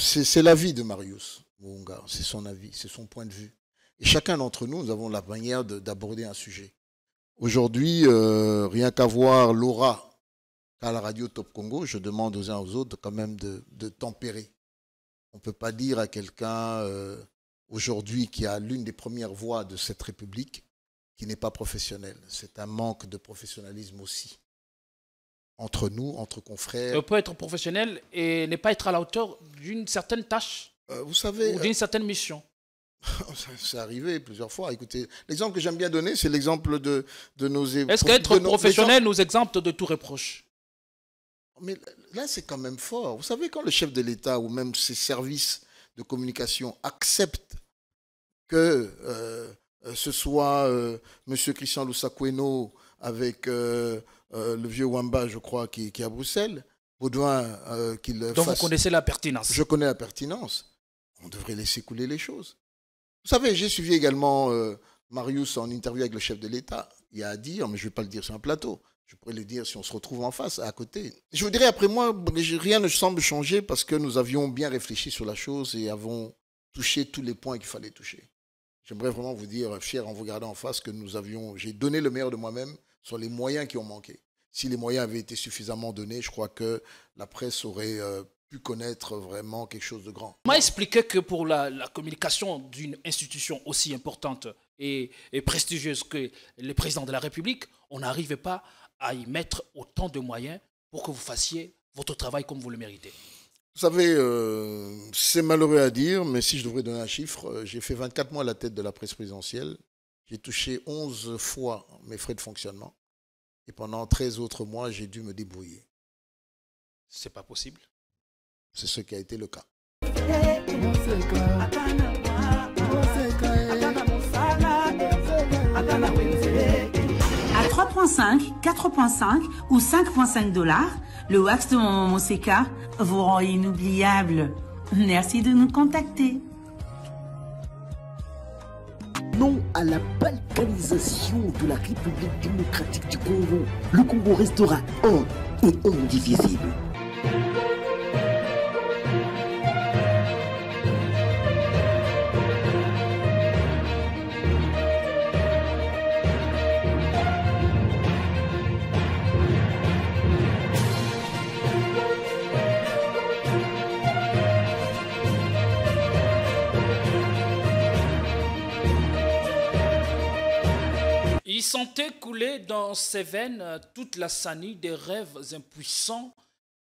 c'est l'avis de Marius c'est son avis, c'est son point de vue. Et chacun d'entre nous, nous avons la manière d'aborder un sujet. Aujourd'hui, euh, rien qu'à voir l'aura à la radio Top Congo, je demande aux uns aux autres quand même de, tempérer. On ne peut pas dire à quelqu'un euh, aujourd'hui qui a l'une des premières voix de cette République qui n'est pas professionnel. C'est un manque de professionnalisme aussi entre nous, entre confrères. On peut être professionnel et ne pas être à la hauteur d'une certaine tâche. Euh, vous savez. Ou d'une certaine mission. Euh, c'est arrivé plusieurs fois. Écoutez, l'exemple que j'aime bien donner, c'est l'exemple de, de nos Est-ce qu'être professionnel nous exempte de tout reproche Mais là, c'est quand même fort. Vous savez, quand le chef de l'État ou même ses services de communication acceptent que euh, ce soit Monsieur M. Christian Loussakweno avec euh, le vieux Wamba, je crois, qui, est à Bruxelles. Baudouin, euh, qu'il Donc vous connaissez la pertinence. Je connais la pertinence. On devrait laisser couler les choses. Vous savez, j'ai suivi également euh, Marius en interview avec le chef de l'État. Il a à dire, mais je ne vais pas le dire sur un plateau. Je pourrais le dire si on se retrouve en face, à côté. Je vous dirais, après moi, rien ne semble changer parce que nous avions bien réfléchi sur la chose et avons touché tous les points qu'il fallait toucher. J'aimerais vraiment vous dire, fier en vous regardant en face, que nous avions, j'ai donné le meilleur de moi-même sont les moyens qui ont manqué. Si les moyens avaient été suffisamment donnés, je crois que la presse aurait euh, pu connaître vraiment quelque chose de grand. m'a expliqué que pour la, communication d'une institution aussi importante et, prestigieuse que le président de la République, on n'arrivait pas à y mettre autant de moyens pour que vous fassiez votre travail comme vous le méritez. Vous savez, euh, c'est malheureux à dire, mais si je devrais donner un chiffre, euh, j'ai fait 24 mois à la tête de la presse présidentielle j'ai touché 11 fois mes frais de fonctionnement. Et pendant 13 autres mois, j'ai dû me débrouiller. C'est pas possible. C'est ce qui a été le cas. À 3.5, 4.5 ou 5.5 dollars, le wax de mon Moseka vous rend inoubliable. Merci de nous contacter non à la balkanisation de la République démocratique du Congo. Le Congo restera un et indivisible. sentait couler dans ses veines euh, toute la sanie des rêves impuissants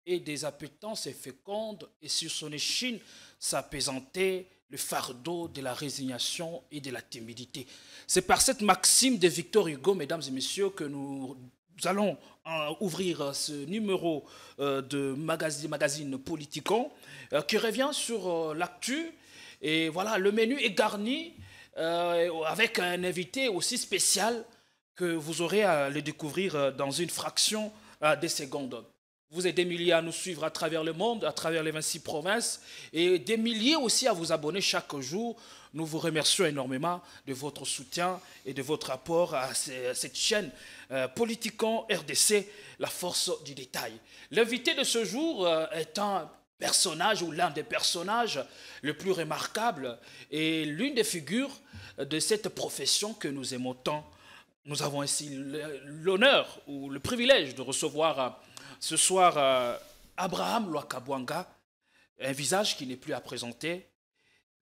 et des appétences fécondes, et sur son échine s'apaisantait le fardeau de la résignation et de la timidité. C'est par cette maxime de Victor Hugo, mesdames et messieurs, que nous allons euh, ouvrir euh, ce numéro de magazine Politicon qui revient sur l'actu. Et voilà, le menu est garni avec un invité aussi spécial que vous aurez à le découvrir euh, dans une fraction euh, de secondes. Vous êtes des milliers à nous suivre à travers le monde, à travers les 26 provinces, et des milliers aussi à vous abonner chaque jour. Nous vous remercions énormément de votre soutien et de votre apport à cette chaîne euh, politikon RDC, la force du détail. L'invité de ce jour est un personnage ou l'un des personnages le plus remarquables et l'une des figures de cette profession que nous aimons tant, nous avons ainsi l'honneur ou le privilège de recevoir euh, ce soir euh, Abraham Loakabwanga, un visage qui n'est plus à présenter,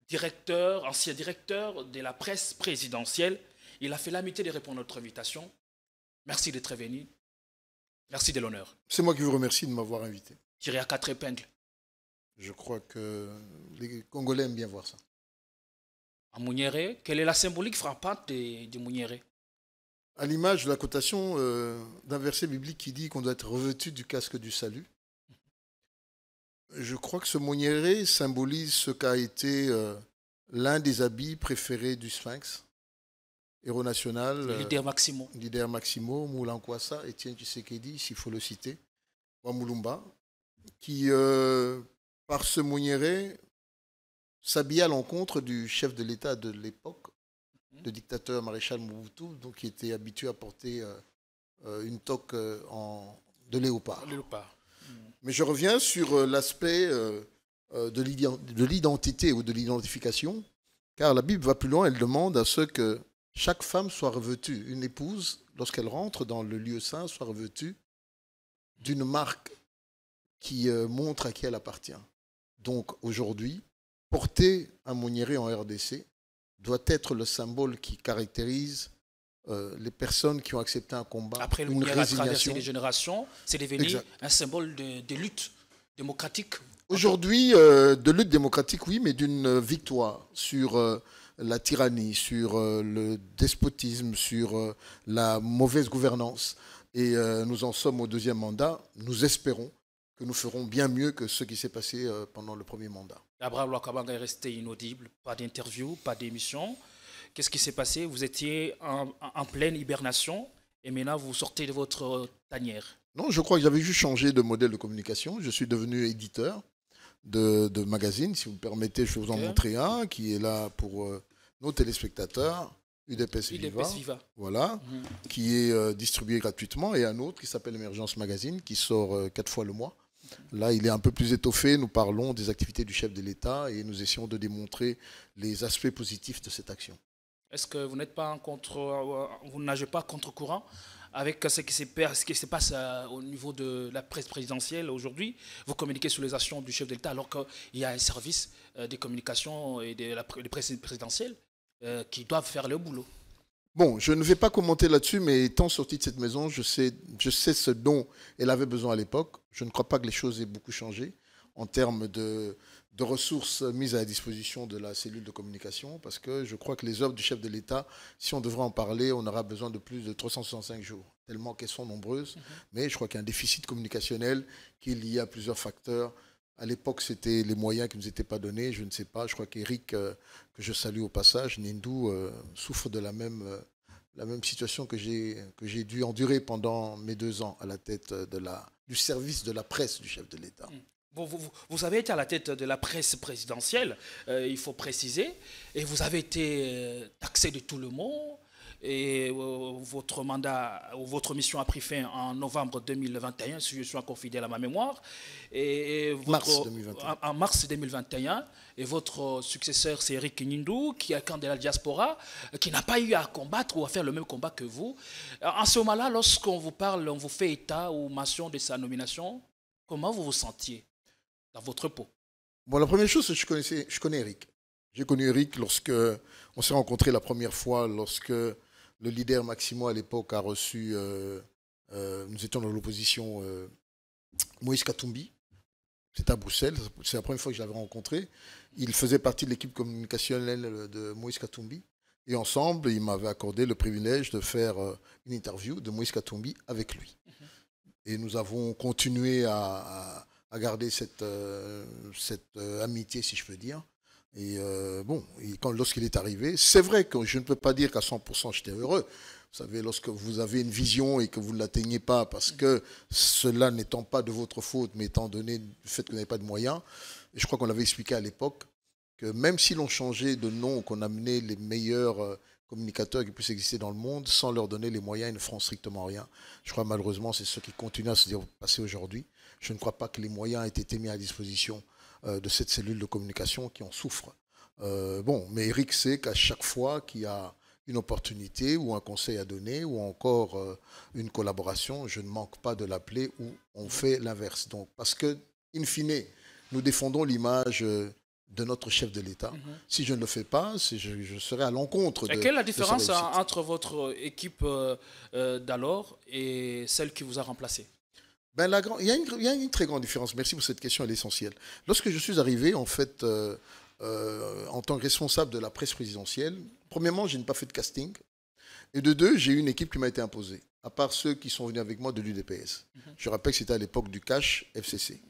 directeur, ancien directeur de la presse présidentielle. Il a fait l'amitié de répondre à notre invitation. Merci d'être venu. Merci de l'honneur. C'est moi qui vous remercie de m'avoir invité. Tiré à quatre épingles. Je crois que les Congolais aiment bien voir ça. À Mouniéré, quelle est la symbolique frappante de, de à l'image de la cotation euh, d'un verset biblique qui dit qu'on doit être revêtu du casque du salut, je crois que ce monieré symbolise ce qu'a été euh, l'un des habits préférés du sphinx, héros national. Euh, leader Maximo. Euh, leader Maximo, Moulankwasa, Etienne Tshisekedi, s'il faut le citer, Wamulumba, qui, par ce monieré s'habilla à l'encontre du chef de l'État de l'époque, le dictateur maréchal Mobutu, donc, qui était habitué à porter euh, euh, une toque euh, en, de léopard. Hmm. Mais je reviens sur l'aspect de l'identité ou de l'identification, car la Bible va plus loin, elle demande à ce que chaque femme soit revêtue, une épouse, lorsqu'elle rentre dans le lieu saint, soit revêtue d'une marque qui montre à qui elle appartient. Donc aujourd'hui, porter un monieré en RDC, doit être le symbole qui caractérise euh, les personnes qui ont accepté un combat. Après le une résignation. générations, c'est devenu un symbole de, lutte démocratique. Aujourd'hui, euh, de lutte démocratique, oui, mais d'une victoire sur euh, la tyrannie, sur le despotisme, sur la mauvaise gouvernance. Et nous en sommes au deuxième mandat. Nous espérons que nous ferons bien mieux que ce qui s'est passé euh, pendant le premier mandat. Abraham Lokabang est resté inaudible, pas d'interview, pas d'émission. Qu'est-ce qui s'est passé Vous étiez en, pleine hibernation et maintenant vous sortez de votre tanière. Non, je crois que j'avais juste changé de modèle de communication. Je suis devenu éditeur de, de magazine. Si vous me permettez, je vais vous en montrer un qui est là pour euh, nos téléspectateurs. UDPS Viva, Voilà, mhm. qui est euh, distribué gratuitement, et un autre qui s'appelle Emergence Magazine, qui sort quatre fois le mois. Là, il est un peu plus étoffé. Nous parlons des activités du chef de l'État et nous essayons de démontrer les aspects positifs de cette action. Est-ce que vous n'êtes pas contre, euh, vous nagez pas contre courant avec ce qui, qui se passe euh, au niveau de la presse présidentielle aujourd'hui Vous communiquez sur les actions du chef de l'État alors qu'il y a un service euh, des communications et de la presse présidentielle qui doivent faire le boulot. Bon, je ne vais pas commenter là-dessus, mais étant sorti de cette maison, je sais, ce dont elle avait besoin à l'époque. Je ne crois pas que les choses aient beaucoup changé en termes de, ressources mises à la disposition de la cellule de communication, parce que je crois que les œuvres du chef de l'État, si on devrait en parler, on aura besoin de plus de 365 jours, tellement qu'elles sont nombreuses. Mhm. Mais je crois qu'il y a un déficit communicationnel, qu'il y a plusieurs facteurs à l'époque, c'était les moyens qui ne nous étaient pas donnés. Je ne sais pas. Je crois qu'Eric, euh, que je salue au passage, Nindou, euh, souffre de la même, euh, la même situation que j'ai dû endurer pendant mes deux ans à la tête de la, du service de la presse du chef de l'État. Mm. Vous, vous, vous, avez été à la tête de la presse présidentielle, il faut préciser, et vous avez été taxé de tout le monde et euh, votre mandat ou votre mission a pris fin en novembre 2021, si je suis encore fidèle à ma mémoire. Et, mars 2021. En, mars 2021. Et votre successeur, c'est Eric Nindou, qui est camp de la diaspora, qui n'a pas eu à combattre ou à faire le même combat que vous. En ce moment-là, lorsqu'on vous parle, on vous fait état ou mention de sa nomination, comment vous vous sentiez dans votre peau Bon, la première chose, c'est que je, je connais Eric. J'ai connu Eric lorsque on s'est rencontrés la première fois, lorsque le leader Maximo à l'époque a reçu, euh, euh, nous étions dans l'opposition, euh, Moïse Katumbi. C'était à Bruxelles, c'est la première fois que je l'avais rencontré. Il faisait partie de l'équipe communicationnelle de Moïse Katumbi. Et ensemble, il m'avait accordé le privilège de faire une interview de Moïse Katumbi avec lui. Et nous avons continué à, garder cette, cette amitié, si je peux dire. Et euh, bon, quand, lorsqu'il est arrivé, c'est vrai que je ne peux pas dire qu'à 100% j'étais heureux. Vous savez, lorsque vous avez une vision et que vous ne l'atteignez pas, parce que cela n'étant pas de votre faute, mais étant donné le fait que vous n'avez pas de moyens, je crois qu'on l'avait expliqué à l'époque, que même si l'on changeait de nom, qu'on amenait les meilleurs euh, communicateurs qui puissent exister dans le monde, sans leur donner les moyens, ils ne feront strictement rien. Je crois malheureusement c'est ce qui continue à se passer aujourd'hui. Je ne crois pas que les moyens aient été mis à disposition euh, de cette cellule de communication qui en souffre. Euh, bon, mais Eric sait qu'à chaque fois qu'il y a une opportunité ou un conseil à donner ou encore euh, une collaboration, je ne manque pas de l'appeler ou on fait l'inverse. Donc, parce que, in fine, nous défendons l'image de notre chef de l'État. Mhm. Si je ne le fais pas, je, serai à l'encontre de. quelle est la différence hein, entre votre équipe d'alors et celle qui vous a remplacé ben, il, y a une, très grande différence. Merci pour cette question, est essentielle. Lorsque je suis arrivé, en fait, euh, euh, en tant que responsable de la presse présidentielle, premièrement, je n'ai pas fait de casting. Et de deux, j'ai eu une équipe qui m'a été imposée, à part ceux qui sont venus avec moi de l'UDPS. Mhm. Je rappelle que c'était à l'époque du cash FCC.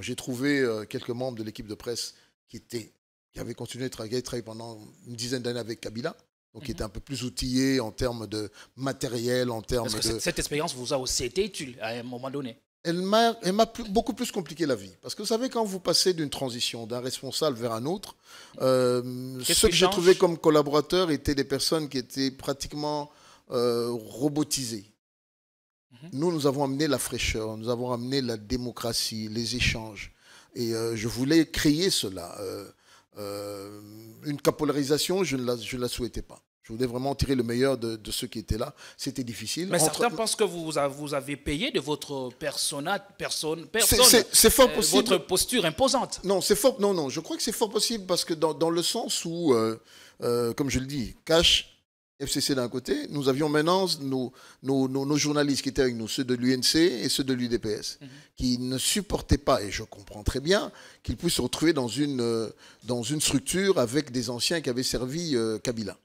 j'ai trouvé euh, quelques membres de l'équipe de presse qui, étaient, qui avaient continué de travailler, pendant une dizaine d'années avec Kabila donc qui mhm. était un peu plus outillés en termes de matériel, en termes que Cette expérience vous a aussi été à un moment donné elle m'a beaucoup plus compliqué la vie. Parce que vous savez, quand vous passez d'une transition, d'un responsable vers un autre, euh, ceux que j'ai trouvés comme collaborateurs étaient des personnes qui étaient pratiquement euh, robotisées. Mhm. Nous, nous avons amené la fraîcheur, nous avons amené la démocratie, les échanges. Et euh, je voulais créer cela. une capolarisation, je ne la souhaitais pas. Je voulais vraiment tirer le meilleur de, ceux qui étaient là. C'était difficile. Mais certains pensent que vous, avez payé de votre persona, personne, personne. Euh, votre posture imposante. Non, c'est fort. Non, non. Je crois que c'est fort possible parce que dans, le sens où, euh, euh, comme je le dis, Cash FCC d'un côté, nous avions maintenant nos, journalistes qui étaient avec nous, ceux de l'UNC et ceux de l'UDPS, mhm. qui ne supportaient pas, et je comprends très bien, qu'ils puissent se retrouver dans une, structure avec des anciens qui avaient servi Kabila.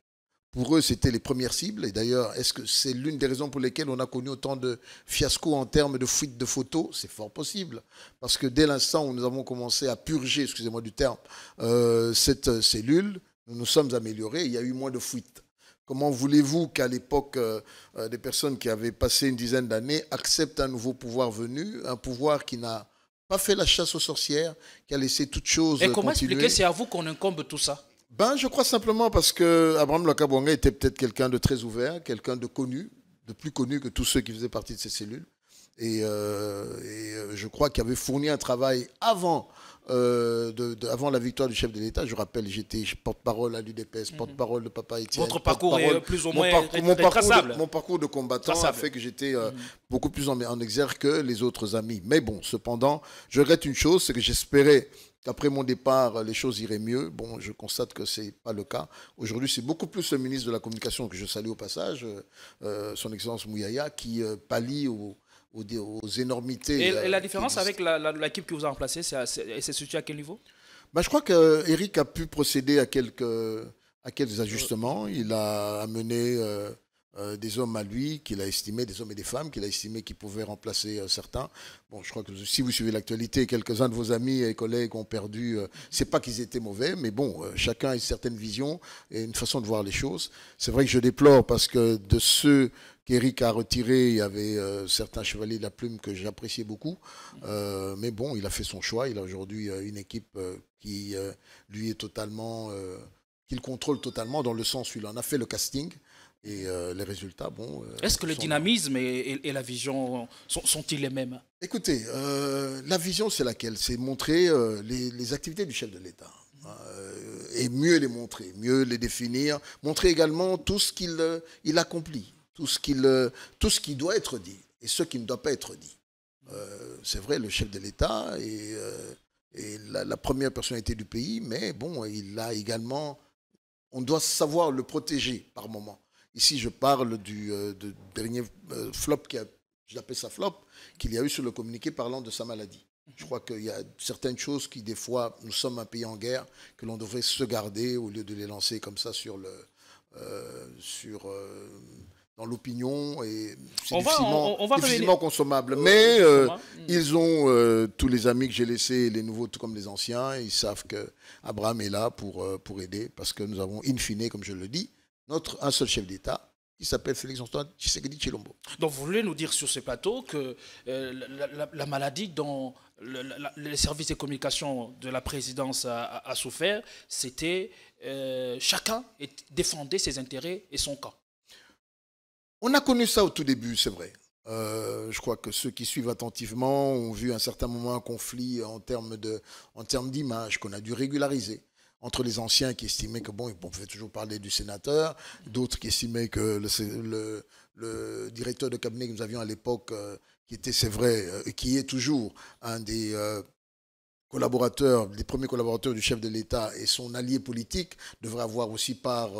Pour eux, c'était les premières cibles. Et d'ailleurs, est-ce que c'est l'une des raisons pour lesquelles on a connu autant de fiascos en termes de fuite de photos C'est fort possible. Parce que dès l'instant où nous avons commencé à purger, excusez-moi du terme, euh, cette cellule, nous nous sommes améliorés. Il y a eu moins de fuites. Comment voulez-vous qu'à l'époque, euh, euh, des personnes qui avaient passé une dizaine d'années acceptent un nouveau pouvoir venu, un pouvoir qui n'a pas fait la chasse aux sorcières, qui a laissé toutes choses Et comment expliquer, c'est à vous qu'on incombe tout ça ben, je crois simplement parce que Abraham était peut-être quelqu'un de très ouvert, quelqu'un de connu, de plus connu que tous ceux qui faisaient partie de ces cellules. Et, euh, euh, je crois qu'il avait fourni un travail avant, euh, avant la victoire du chef de l'État. Je rappelle, j'étais porte-parole à l'UDPS, mhm. porte-parole de Papa Etienne. Votre parcours est plus ou moins mon, parcours, mon parcours, de, combattant a fait que j'étais mhm. beaucoup plus en, en exergue que les autres amis. Mais bon, cependant, je regrette une chose, c'est que j'espérais qu'après mon départ, les choses iraient mieux. Bon, je constate que ce n'est pas le cas. Aujourd'hui, c'est beaucoup plus le ministre de la Communication que je salue au passage, euh, euh, son Excellence Mouyaya, qui euh, pallie aux, énormités. Et, la différence avec l'équipe que vous a remplacée, c'est situé à quel niveau bah, Je crois qu'Eric a pu procéder à quelques, à quelques ajustements. Il a amené euh, des hommes à lui qu'il a estimé, des hommes et des femmes qu'il a estimé qui pouvaient remplacer euh, certains. Bon, je crois que si vous suivez l'actualité, quelques-uns de vos amis et collègues ont perdu. Euh, c'est pas qu'ils étaient mauvais, mais bon, chacun a une certaine vision et une façon de voir les choses. C'est vrai que je déplore parce que de ceux qu'Éric a retirés, il y avait certains chevaliers de la plume que j'appréciais beaucoup. mais bon, il a fait son choix. Il a aujourd'hui une équipe qui lui est totalement, qu'il contrôle totalement dans le sens où il en a fait le casting. Et euh, les résultats, bon. Euh, Est-ce que le dynamisme et, la vision sont, ils les mêmes Écoutez, euh, la vision, c'est laquelle C'est montrer les, activités du chef de l'État. Hein, et mieux les montrer, mieux les définir. Montrer également tout ce qu'il accomplit, tout ce, qui doit être dit et ce qui ne doit pas être dit. c'est vrai, le chef de l'État est, la, la, première personnalité du pays, mais bon, il a également. On doit savoir le protéger par moment Ici, je parle du euh, dernier euh, flop, qui a, j'appelle ça flop, qu'il y a eu sur le communiqué parlant de sa maladie. Je crois qu'il y a certaines choses qui, des fois, nous sommes un pays en guerre, que l'on devrait se garder au lieu de les lancer comme ça sur le. Euh, sur, dans l'opinion et c'est difficilement, consommable. Mais ils ont, tous les amis que j'ai laissés, les nouveaux tout comme les anciens, ils savent que Abraham est là pour, pour aider parce que nous avons, in fine, comme je le dis, notre, un seul chef d'État, qui s'appelle Félix Antoine Tshisekedi Chilombo. Donc vous voulez nous dire sur ce plateau que euh, la, maladie dont les services de communication de la présidence a, souffert, c'était euh, chacun défendait ses intérêts et son camp. On a connu ça au tout début, c'est vrai. Euh, je crois que ceux qui suivent attentivement ont vu un certain moment un conflit en termes d'image qu'on a dû régulariser entre les anciens qui estimaient que, bon, on pouvait toujours parler du sénateur, d'autres qui estimaient que le, directeur de cabinet que nous avions à l'époque, euh, qui était, c'est vrai, euh, qui est toujours un des euh, collaborateurs, des premiers collaborateurs du chef de l'État et son allié politique, devrait avoir aussi part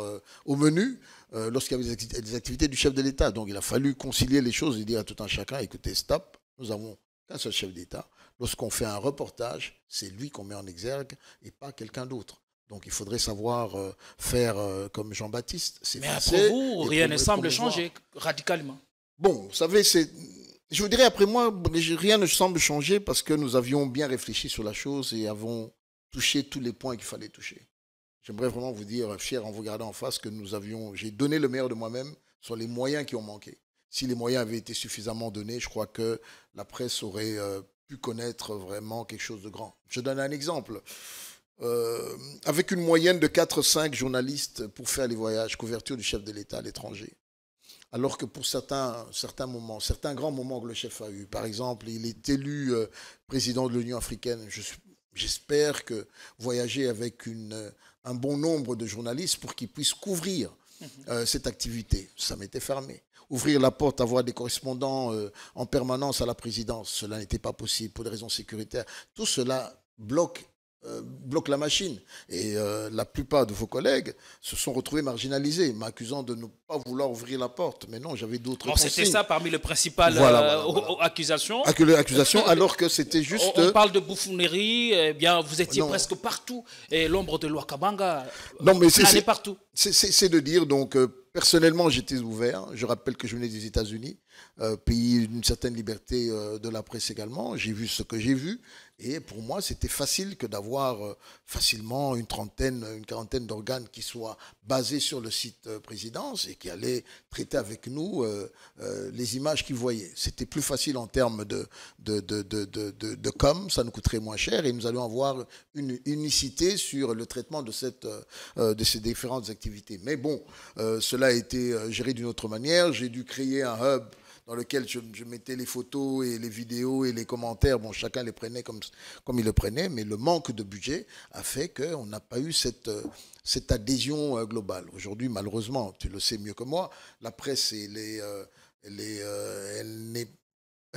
au menu lorsqu'il y avait des activités du chef de l'État. Donc il a fallu concilier les choses et dire à tout un chacun, écoutez, stop, nous avons qu'un seul chef d'État. Lorsqu'on fait un reportage, c'est lui qu'on met en exergue et pas quelqu'un d'autre. Donc il faudrait savoir euh, faire euh, comme Jean-Baptiste. Mais après vous, rien ne semble changer radicalement. Bon, vous savez, je vous dirais après moi, rien ne semble changer parce que nous avions bien réfléchi sur la chose et avons touché tous les points qu'il fallait toucher. J'aimerais vraiment vous dire, fier en vous regardant en face, que nous avions, j'ai donné le meilleur de moi-même sur les moyens qui ont manqué. Si les moyens avaient été suffisamment donnés, je crois que la presse aurait euh, pu connaître vraiment quelque chose de grand. Je donne un exemple. Euh, avec une moyenne de 4-5 journalistes pour faire les voyages, couverture du chef de l'État à l'étranger. Alors que pour certains, certains moments, certains grands moments que le chef a eu, par exemple, il est élu euh, président de l'Union africaine. J'espère que voyager avec une, un bon nombre de journalistes pour qu'ils puissent couvrir mhm. euh, cette activité, ça m'était fermé. Ouvrir la porte, avoir des correspondants en permanence à la présidence, cela n'était pas possible pour des raisons sécuritaires. Tout cela bloque euh, bloque la machine. Et euh, la plupart de vos collègues se sont retrouvés marginalisés, m'accusant de ne pas vouloir ouvrir la porte. Mais non, j'avais d'autres bon, C'était ça parmi les principales euh, accusations. accusations, alors que c'était juste... On, parle de bouffonnerie, eh bien, vous étiez presque partout. Et l'ombre de Loakabanga, non, c'est partout. C'est de dire, donc, personnellement, j'étais ouvert. Je rappelle que je venais des États-Unis, pays d'une certaine liberté de la presse également. J'ai vu ce que j'ai vu. Et pour moi, c'était facile que d'avoir euh, facilement une trentaine, une quarantaine d'organes qui soient basés sur le site euh, présidence et qui allaient traiter avec nous euh, les images qu'ils voyaient. C'était plus facile en termes de, de, de, com, ça nous coûterait moins cher et nous allions avoir une unicité sur le traitement de, cette, de ces différentes activités. Mais bon, cela a été géré d'une autre manière. J'ai dû créer un hub dans lequel je, mettais les photos et les vidéos et les commentaires. Bon, chacun les prenait comme, comme il le prenait, mais le manque de budget a fait qu'on n'a pas eu cette, euh, cette adhésion euh, globale. Aujourd'hui, malheureusement, tu le sais mieux que moi, la presse, elle, euh, elle,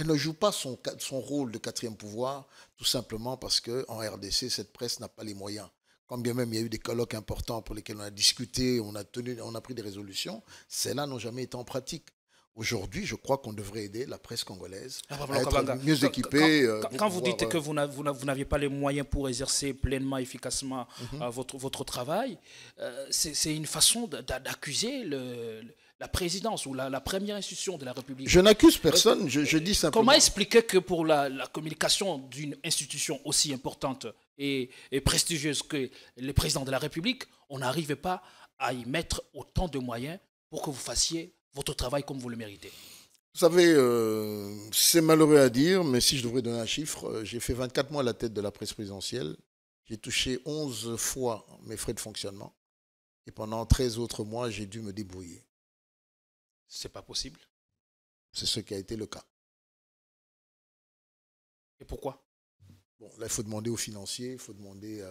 ne joue pas son, son rôle de quatrième pouvoir, tout simplement parce qu'en RDC, cette presse n'a pas les moyens quand bien même il y a eu des colloques importants pour lesquels on a discuté, on a, tenu, on a pris des résolutions, celles-là n'ont jamais été en pratique. Aujourd'hui, je crois qu'on devrait aider la presse congolaise ah, bah, à bah, être bah, mieux équipée. Quand, euh, vous dites que euh, vous n'aviez pas les moyens pour exercer pleinement, efficacement mhm. euh, votre, votre travail, c'est une façon d'accuser la présidence ou la, première institution de la République. Je n'accuse personne, je, dis simplement. Comment expliquer que pour la, communication d'une institution aussi importante et, et, prestigieuse que le président de la République, on n'arrivait pas à y mettre autant de moyens pour que vous fassiez votre travail comme vous le méritez Vous savez, euh, c'est malheureux à dire, mais si je devrais donner un chiffre, euh, j'ai fait 24 mois à la tête de la presse présidentielle. J'ai touché 11 fois mes frais de fonctionnement. Et pendant 13 autres mois, j'ai dû me débrouiller. C'est pas possible. C'est ce qui a été le cas. Et pourquoi Bon, là, il faut demander aux financiers, il faut demander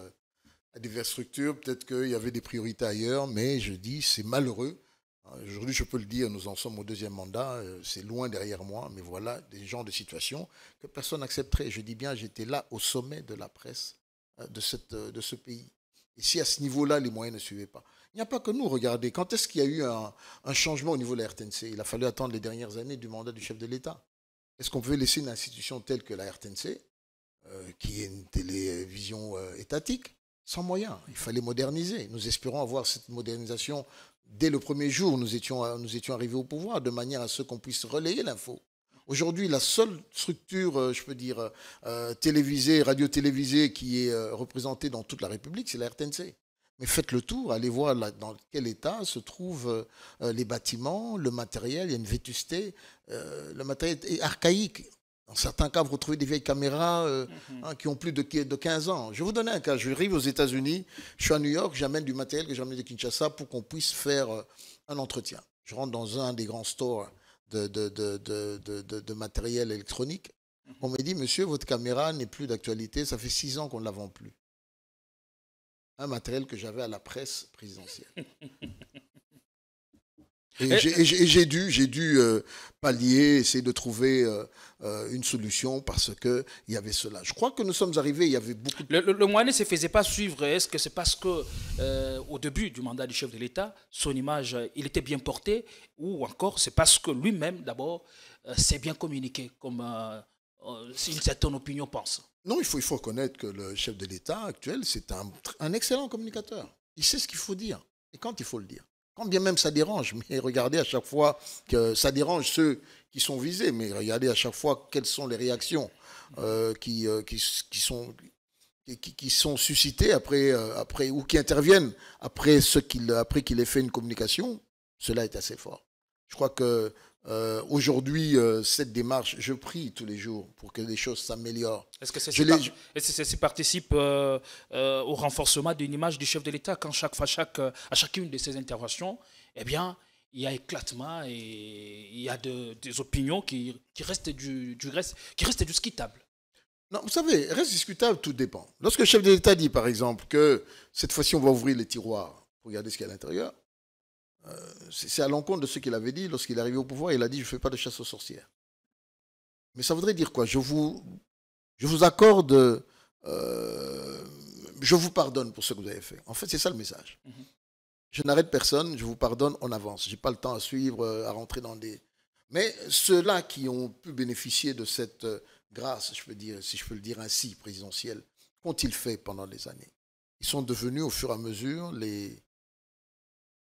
à diverses structures. Peut-être qu'il y avait des priorités ailleurs, mais je dis, c'est malheureux euh, aujourd'hui, je peux le dire, nous en sommes au deuxième mandat, euh, c'est loin derrière moi, mais voilà des gens de situation que personne n'accepterait. Je dis bien, j'étais là au sommet de la presse euh, de, cette, de ce pays. Et si à ce niveau-là, les moyens ne suivaient pas. Il n'y a pas que nous, regardez, quand est-ce qu'il y a eu un, changement au niveau de la RTNC Il a fallu attendre les dernières années du mandat du chef de l'État. Est-ce qu'on pouvait laisser une institution telle que la RTNC, qui est une télévision étatique, sans moyens. Il fallait moderniser. Nous espérons avoir cette modernisation Dès le premier jour, nous étions, euh, nous étions arrivés au pouvoir de manière à ce qu'on puisse relayer l'info. Aujourd'hui, la seule structure, euh, je peux dire, euh, télévisée, radio-télévisée qui est représentée dans toute la République, c'est la RTNC. Mais faites le tour, allez voir dans quel état se trouvent les bâtiments, le matériel, il y a une vétusté, le matériel est archaïque. Dans certains cas, vous retrouvez des vieilles caméras euh, mhm. hein, qui ont plus de, de 15 ans. Je vais vous donner un cas. Je arrive aux États-Unis, je suis à New York, j'amène du matériel que j'amène de Kinshasa pour qu'on puisse faire euh, un entretien. Je rentre dans un des grands stores de, matériel électronique. Mhm. On me dit, monsieur, votre caméra n'est plus d'actualité, ça fait six ans qu'on ne la vend plus. Un matériel que j'avais à la presse présidentielle. Euh, et, j'ai dû, j'ai dû euh, pallier, essayer de trouver euh, une solution parce que y avait cela. Je crois que nous sommes arrivés, il y avait beaucoup. De... Le, le, ne se faisait pas suivre. Est-ce que c'est parce que au début du mandat du chef de l'État, son image, il était bien porté, ou encore c'est parce que lui-même, d'abord, s'est bien communiqué, comme une certaine opinion pense. Non, il faut, il faut reconnaître que le chef de l'État actuel, c'est un, un excellent communicateur. Il sait ce qu'il faut dire et quand il faut le dire. Quand bien même ça dérange, mais regardez à chaque fois que ça dérange ceux qui sont visés, mais regardez à chaque fois quelles sont les réactions euh, euh, qui, qui, sont, qui, sont suscitées après, euh, après, ou qui interviennent après, qu'il, après qu'il ait fait une communication, cela est assez fort. Je crois que euh, aujourd'hui, euh, cette démarche, je prie tous les jours pour que les choses s'améliorent. Est-ce que ceci, participe euh, au renforcement d'une image du chef de l'État quand chaque, fois, à chacune de ses interventions, eh bien, il y a éclatement et il y a des opinions qui, restent du, du reste, qui restent discutables non, vous savez, reste discutable, tout dépend. Lorsque le chef de l'État dit, par exemple, que cette fois-ci, on va ouvrir les tiroirs pour regarder ce qu'il y a à l'intérieur, euh, c'est à l'encontre de ce qu'il avait dit lorsqu'il est arrivé au pouvoir. Il a dit Je ne fais pas de chasse aux sorcières. Mais ça voudrait dire quoi je vous, je vous accorde. Euh, je vous pardonne pour ce que vous avez fait. En fait, c'est ça le message. Mhm. Je n'arrête personne, je vous pardonne, en avance. Je n'ai pas le temps à suivre, euh, à rentrer dans des. Mais ceux-là qui ont pu bénéficier de cette grâce, je peux dire, si je peux le dire ainsi, présidentielle, qu'ont-ils fait pendant les années Ils sont devenus au fur et à mesure les,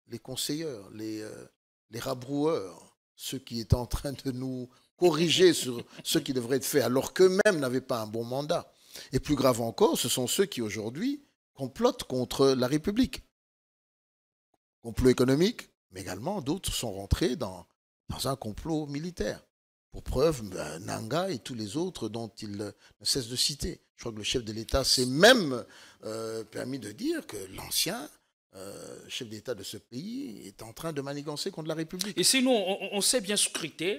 les conseilleurs, euh, les, rabroueurs, ceux qui étaient en train de nous corriger sur ce qui devrait être fait, alors qu'eux-mêmes n'avaient pas un bon mandat. Et plus grave encore, ce sont ceux qui aujourd'hui complotent contre la République. Complot économique, mais également d'autres sont rentrés dans, un complot militaire. Pour preuve, ben, Nanga et tous les autres dont il ne cesse de citer. Je crois que le chef de l'État s'est même euh, permis de dire que l'ancien euh, chef d'État de ce pays, est en train de manigancer contre la République. Et sinon, on, sait bien scruter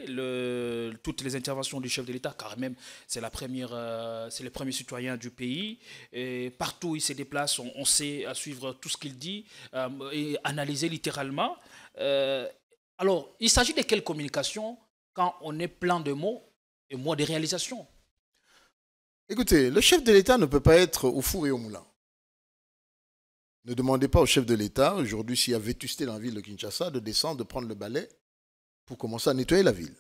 toutes les interventions du chef de l'État, car même c'est la première, euh, c'est le premier citoyen du pays. Et partout où il se déplace, on, sait suivre tout ce qu'il dit euh, et analyser littéralement. alors, il s'agit de quelle communication quand on est plein de mots et moins de réalisations Écoutez, le chef de l'État ne peut pas être au four et au moulin. Ne demandez pas au chef de l'État, aujourd'hui, s'il y a vétusté dans la ville de Kinshasa, de descendre, de prendre le balai pour commencer à nettoyer la ville.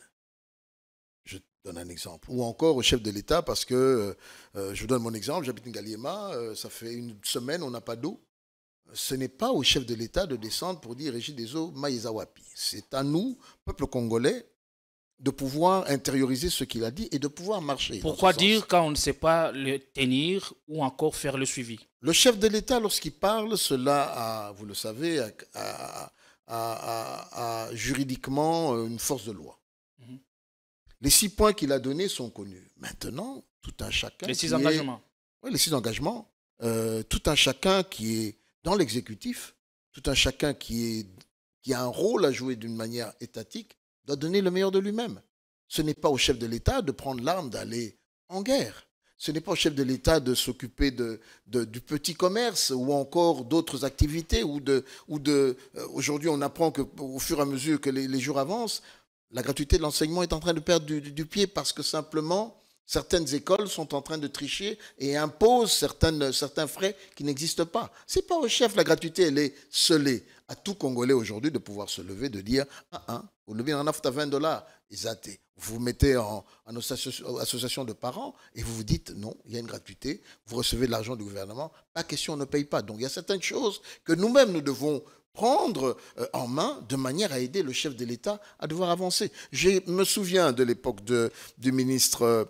Je donne un exemple. Ou encore au chef de l'État, parce que, euh, euh, je vous donne mon exemple, j'habite Ngaliema, euh, ça fait une semaine, on n'a pas d'eau. Ce n'est pas au chef de l'État de descendre pour dire Régis des eaux, Maïzawapi. C'est à nous, peuple congolais, de pouvoir intérioriser ce qu'il a dit et de pouvoir marcher. Pourquoi dire quand on ne sait pas le tenir ou encore faire le suivi Le chef de l'État, lorsqu'il parle, cela a, vous le savez, a, juridiquement euh, une force de loi. Mhm. Les six points qu'il a donnés sont connus. Maintenant, tout un chacun... Les six engagements. Oui, les six engagements. Euh, tout un chacun qui est dans l'exécutif, tout un chacun qui a un rôle à jouer d'une manière étatique, doit donner le meilleur de lui-même. Ce n'est pas au chef de l'État de prendre l'arme d'aller en guerre. Ce n'est pas au chef de l'État de s'occuper de, du petit commerce ou encore d'autres activités ou de, ou de euh, aujourd'hui on apprend que au fur et à mesure que les, jours avancent, la gratuité de l'enseignement est en train de perdre du, pied parce que simplement certaines écoles sont en train de tricher et imposent certains frais qui n'existent pas. Ce n'est pas au chef la gratuité, elle est scellée à tout Congolais aujourd'hui de pouvoir se lever, de dire ah, ah, vous levez en à 20 dollars, Vous vous mettez en, association de parents et vous vous dites non, il y a une gratuité, vous recevez de l'argent du gouvernement, pas question, on ne paye pas. Donc il y a certaines choses que nous-mêmes nous devons prendre euh, en main de manière à aider le chef de l'État à devoir avancer. Je me souviens de l'époque du ministre euh,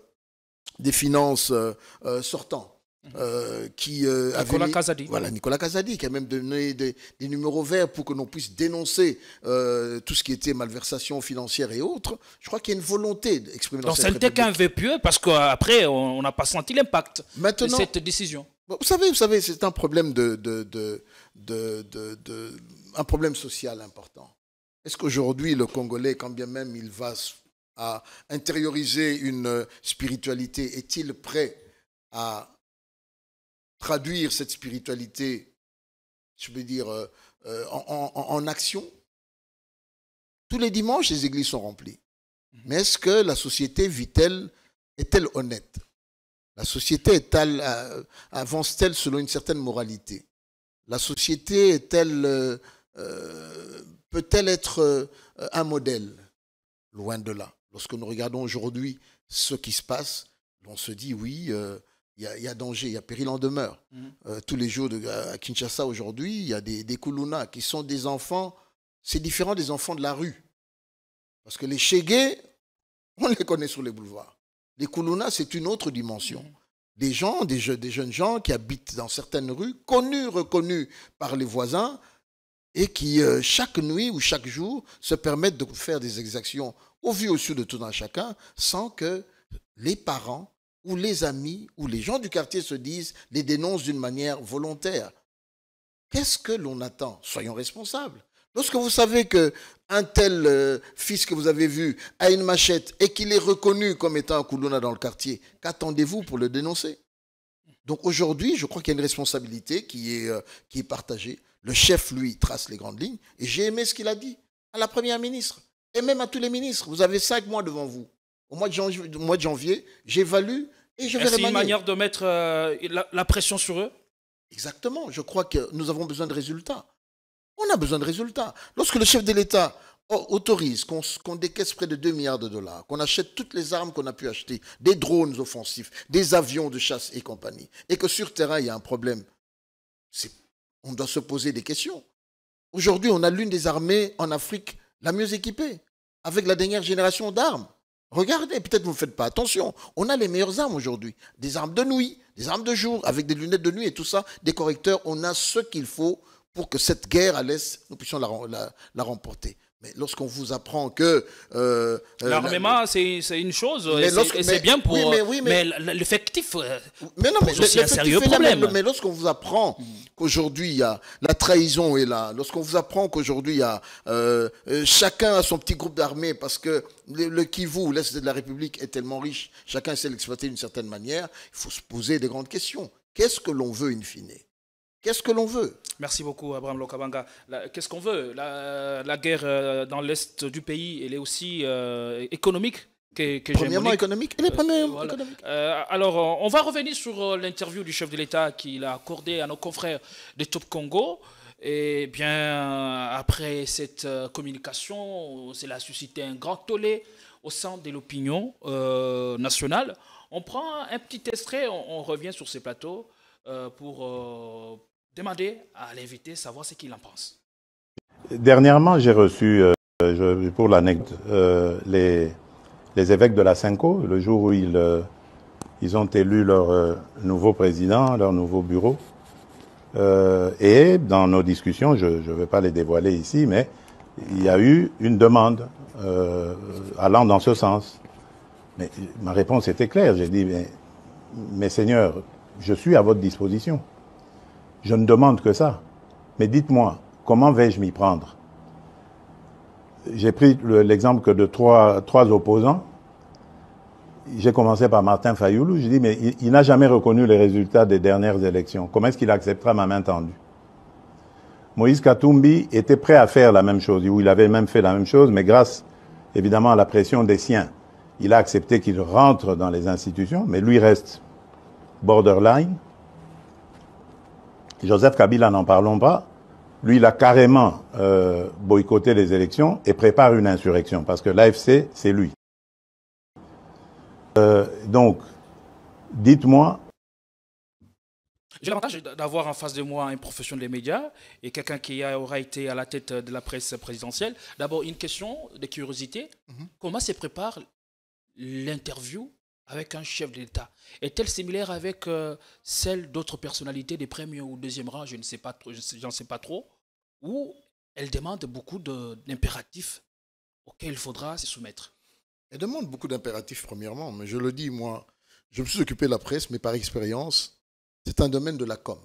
des Finances euh, sortant, euh, qui euh, Nicolas avait, Voilà, Nicolas Kazadi, qui a même donné des, numéros verts pour que l'on puisse dénoncer euh, tout ce qui était malversation financière et autres. Je crois qu'il y a une volonté d'exprimer dans Donc, cette n'était qu'un vœu parce qu'après, on n'a pas senti l'impact de cette décision. Vous savez, vous savez c'est un problème de, de, de, de, un problème social important. Est-ce qu'aujourd'hui, le Congolais, quand bien même il va à intérioriser une spiritualité, est-il prêt à traduire cette spiritualité, je veux dire, euh, euh, en, action. Tous les dimanches, les églises sont remplies. Mhm. Mais est-ce que la société vit-elle, est-elle honnête La société est-elle, euh, avance-t-elle selon une certaine moralité La société est-elle, peut-elle être un modèle Loin de là. Lorsque nous regardons aujourd'hui ce qui se passe, on se dit oui, il y, a danger, il y a péril en demeure. Mm. Euh, tous les jours à Kinshasa aujourd'hui, il y a des, des qui sont des enfants, c'est différent des enfants de la rue. Parce que les Chegués, on les connaît sur les boulevards. Les Kuluna, c'est une autre dimension. Mm. Des gens, des, jeunes gens qui habitent dans certaines rues, connus, reconnus par les voisins, et qui, euh, chaque nuit ou chaque jour, se permettent de faire des exactions au vu au-dessus de tout un chacun, sans que les parents où les amis ou les gens du quartier se disent, les dénoncent d'une manière volontaire. Qu'est-ce que l'on attend Soyons responsables. Lorsque vous savez que un tel euh, fils que vous avez vu a une machette et qu'il est reconnu comme étant un coulouna dans le quartier, qu'attendez-vous pour le dénoncer Donc aujourd'hui, je crois qu'il y a une responsabilité qui est, euh, qui est partagée. Le chef, lui, trace les grandes lignes. Et j'ai aimé ce qu'il a dit à la première ministre et même à tous les ministres. Vous avez cinq mois devant vous au mois de janvier, j'évalue et je vais C'est une manière de mettre euh, la, pression sur eux Exactement. Je crois que nous avons besoin de résultats. On a besoin de résultats. Lorsque le chef de l'État autorise qu'on décaisse près de 2 milliards de dollars, qu'on achète toutes les armes qu'on a pu acheter, des drones offensifs, des avions de chasse et compagnie, et que sur terrain, il y a un problème, on doit se poser des questions. Aujourd'hui, on a l'une des armées en Afrique la mieux équipée, avec la dernière génération d'armes. Regardez, peut-être vous ne faites pas attention. On a les meilleures armes aujourd'hui. Des armes de nuit, des armes de jour, avec des lunettes de nuit et tout ça, des correcteurs. On a ce qu'il faut pour que cette guerre à l'Est, nous puissions la, la remporter. Mais lorsqu'on vous apprend que... Euh, euh L'armement, c'est une chose, c'est bien pour... Oui, mais, l'effectif, euh, mais non, mais c'est un sérieux problème. mais, lorsqu'on vous apprend mm. qu'aujourd'hui, il y a la trahison est là, lorsqu'on vous apprend qu'aujourd'hui, il y a euh, chacun a son petit groupe d'armée, parce que le, le Kivu, l'Est de la République, est tellement riche, chacun sait l'exploiter d'une certaine manière, il faut se poser des grandes questions. Qu'est-ce que l'on veut in fine Qu'est-ce que l'on veut Merci beaucoup, Abraham Lokabanga. Qu'est-ce qu'on veut la, guerre euh, dans l'Est du pays, elle est aussi euh, économique que, Premièrement économique. elle est euh, alors, on va revenir sur l'interview du chef de l'État qu'il a accordée à nos confrères de Top Congo. Et bien, après cette communication, cela a suscité un grand tollé au sein de l'opinion nationale. On prend un petit extrait, on, revient sur ces plateaux pour, Demandez à l'invité, savoir ce qu'il en pense. Dernièrement, j'ai reçu, euh, pour l'anecdote, euh, les, évêques de la Cinco, le jour où ils, euh, ils ont élu leur nouveau président, leur nouveau bureau. et dans nos discussions, je ne vais pas les dévoiler ici, mais il y a eu une demande allant dans ce sens. Mais ma réponse était claire. J'ai dit, mais, mes je suis à votre disposition. Je ne demande que ça. Mais dites-moi, comment vais-je m'y prendre J'ai pris l'exemple de trois, opposants. J'ai commencé par Martin Fayoulou. Je dis, mais il, n'a jamais reconnu les résultats des dernières élections. Comment est-ce qu'il acceptera ma main tendue Moïse Katumbi était prêt à faire la même chose, il avait même fait la même chose, mais grâce évidemment à la pression des siens, il a accepté qu'il rentre dans les institutions, mais lui reste borderline. Joseph Kabila, n'en parlons pas. Lui, il a carrément euh, boycotté les élections et prépare une insurrection, parce que l'AFC, c'est lui. Euh, donc, dites-moi. J'ai l'avantage d'avoir en face de moi un professionnel des médias et quelqu'un qui aura été à la tête de la presse présidentielle. D'abord, une question de curiosité. Mhm. Comment se prépare l'interview avec un chef de l'État est-elle similaire avec euh, celle d'autres personnalités des premiers ou deuxième rang Je ne sais pas trop, j'en sais pas trop. Ou elle demande beaucoup d'impératifs auxquels il faudra se soumettre. Elle demande beaucoup d'impératifs premièrement, mais je le dis moi, je me suis occupé de la presse, mais par expérience, c'est un domaine de la com.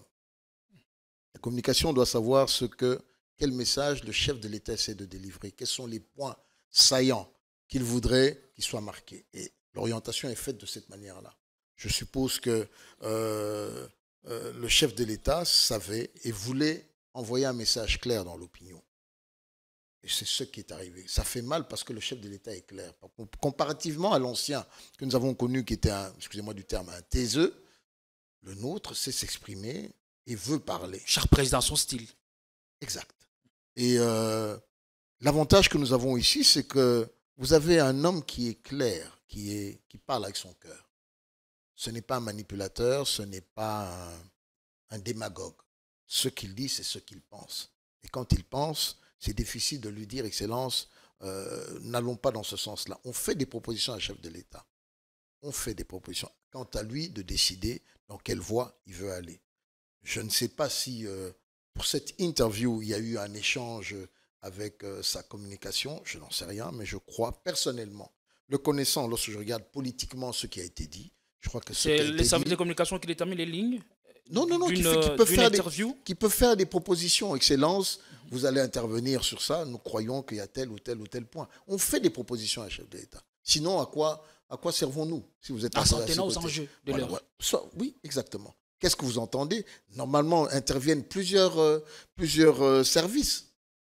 La communication doit savoir ce que quel message le chef de l'État essaie de délivrer, quels sont les points saillants qu'il voudrait qu'ils soient marqués. Et L'orientation est faite de cette manière-là. Je suppose que euh, euh, le chef de l'État savait et voulait envoyer un message clair dans l'opinion. Et c'est ce qui est arrivé. Ça fait mal parce que le chef de l'État est clair. Comparativement à l'ancien que nous avons connu, qui était un, excusez-moi du terme, un taiseux, le nôtre sait s'exprimer et veut parler. Chaque président son style. Exact. Et euh, l'avantage que nous avons ici, c'est que vous avez un homme qui est clair, qui, est, qui parle avec son cœur. Ce n'est pas un manipulateur, ce n'est pas un, démagogue. Ce qu'il dit, c'est ce qu'il pense. Et quand il pense, c'est difficile de lui dire, Excellence, euh, n'allons pas dans ce sens-là. On fait des propositions à chef de l'État. On fait des propositions. Quant à lui, de décider dans quelle voie il veut aller. Je ne sais pas si euh, pour cette interview, il y a eu un échange avec euh, sa communication. Je n'en sais rien, mais je crois personnellement le connaissant, lorsque je regarde politiquement ce qui a été dit, je crois que c'est C'est les services de communication qui déterminent les lignes. Non, non, non, qui, euh, peut faire des, propositions. Excellence, vous allez intervenir sur ça. Nous croyons qu'il y a tel ou tel ou tel point. On fait des propositions à un chef de l'État. Sinon, à quoi, à quoi servons-nous si vous êtes à s'antenant aux enjeux de voilà, Oui, exactement. Qu'est-ce que vous entendez Normalement, interviennent plusieurs, euh, plusieurs euh, services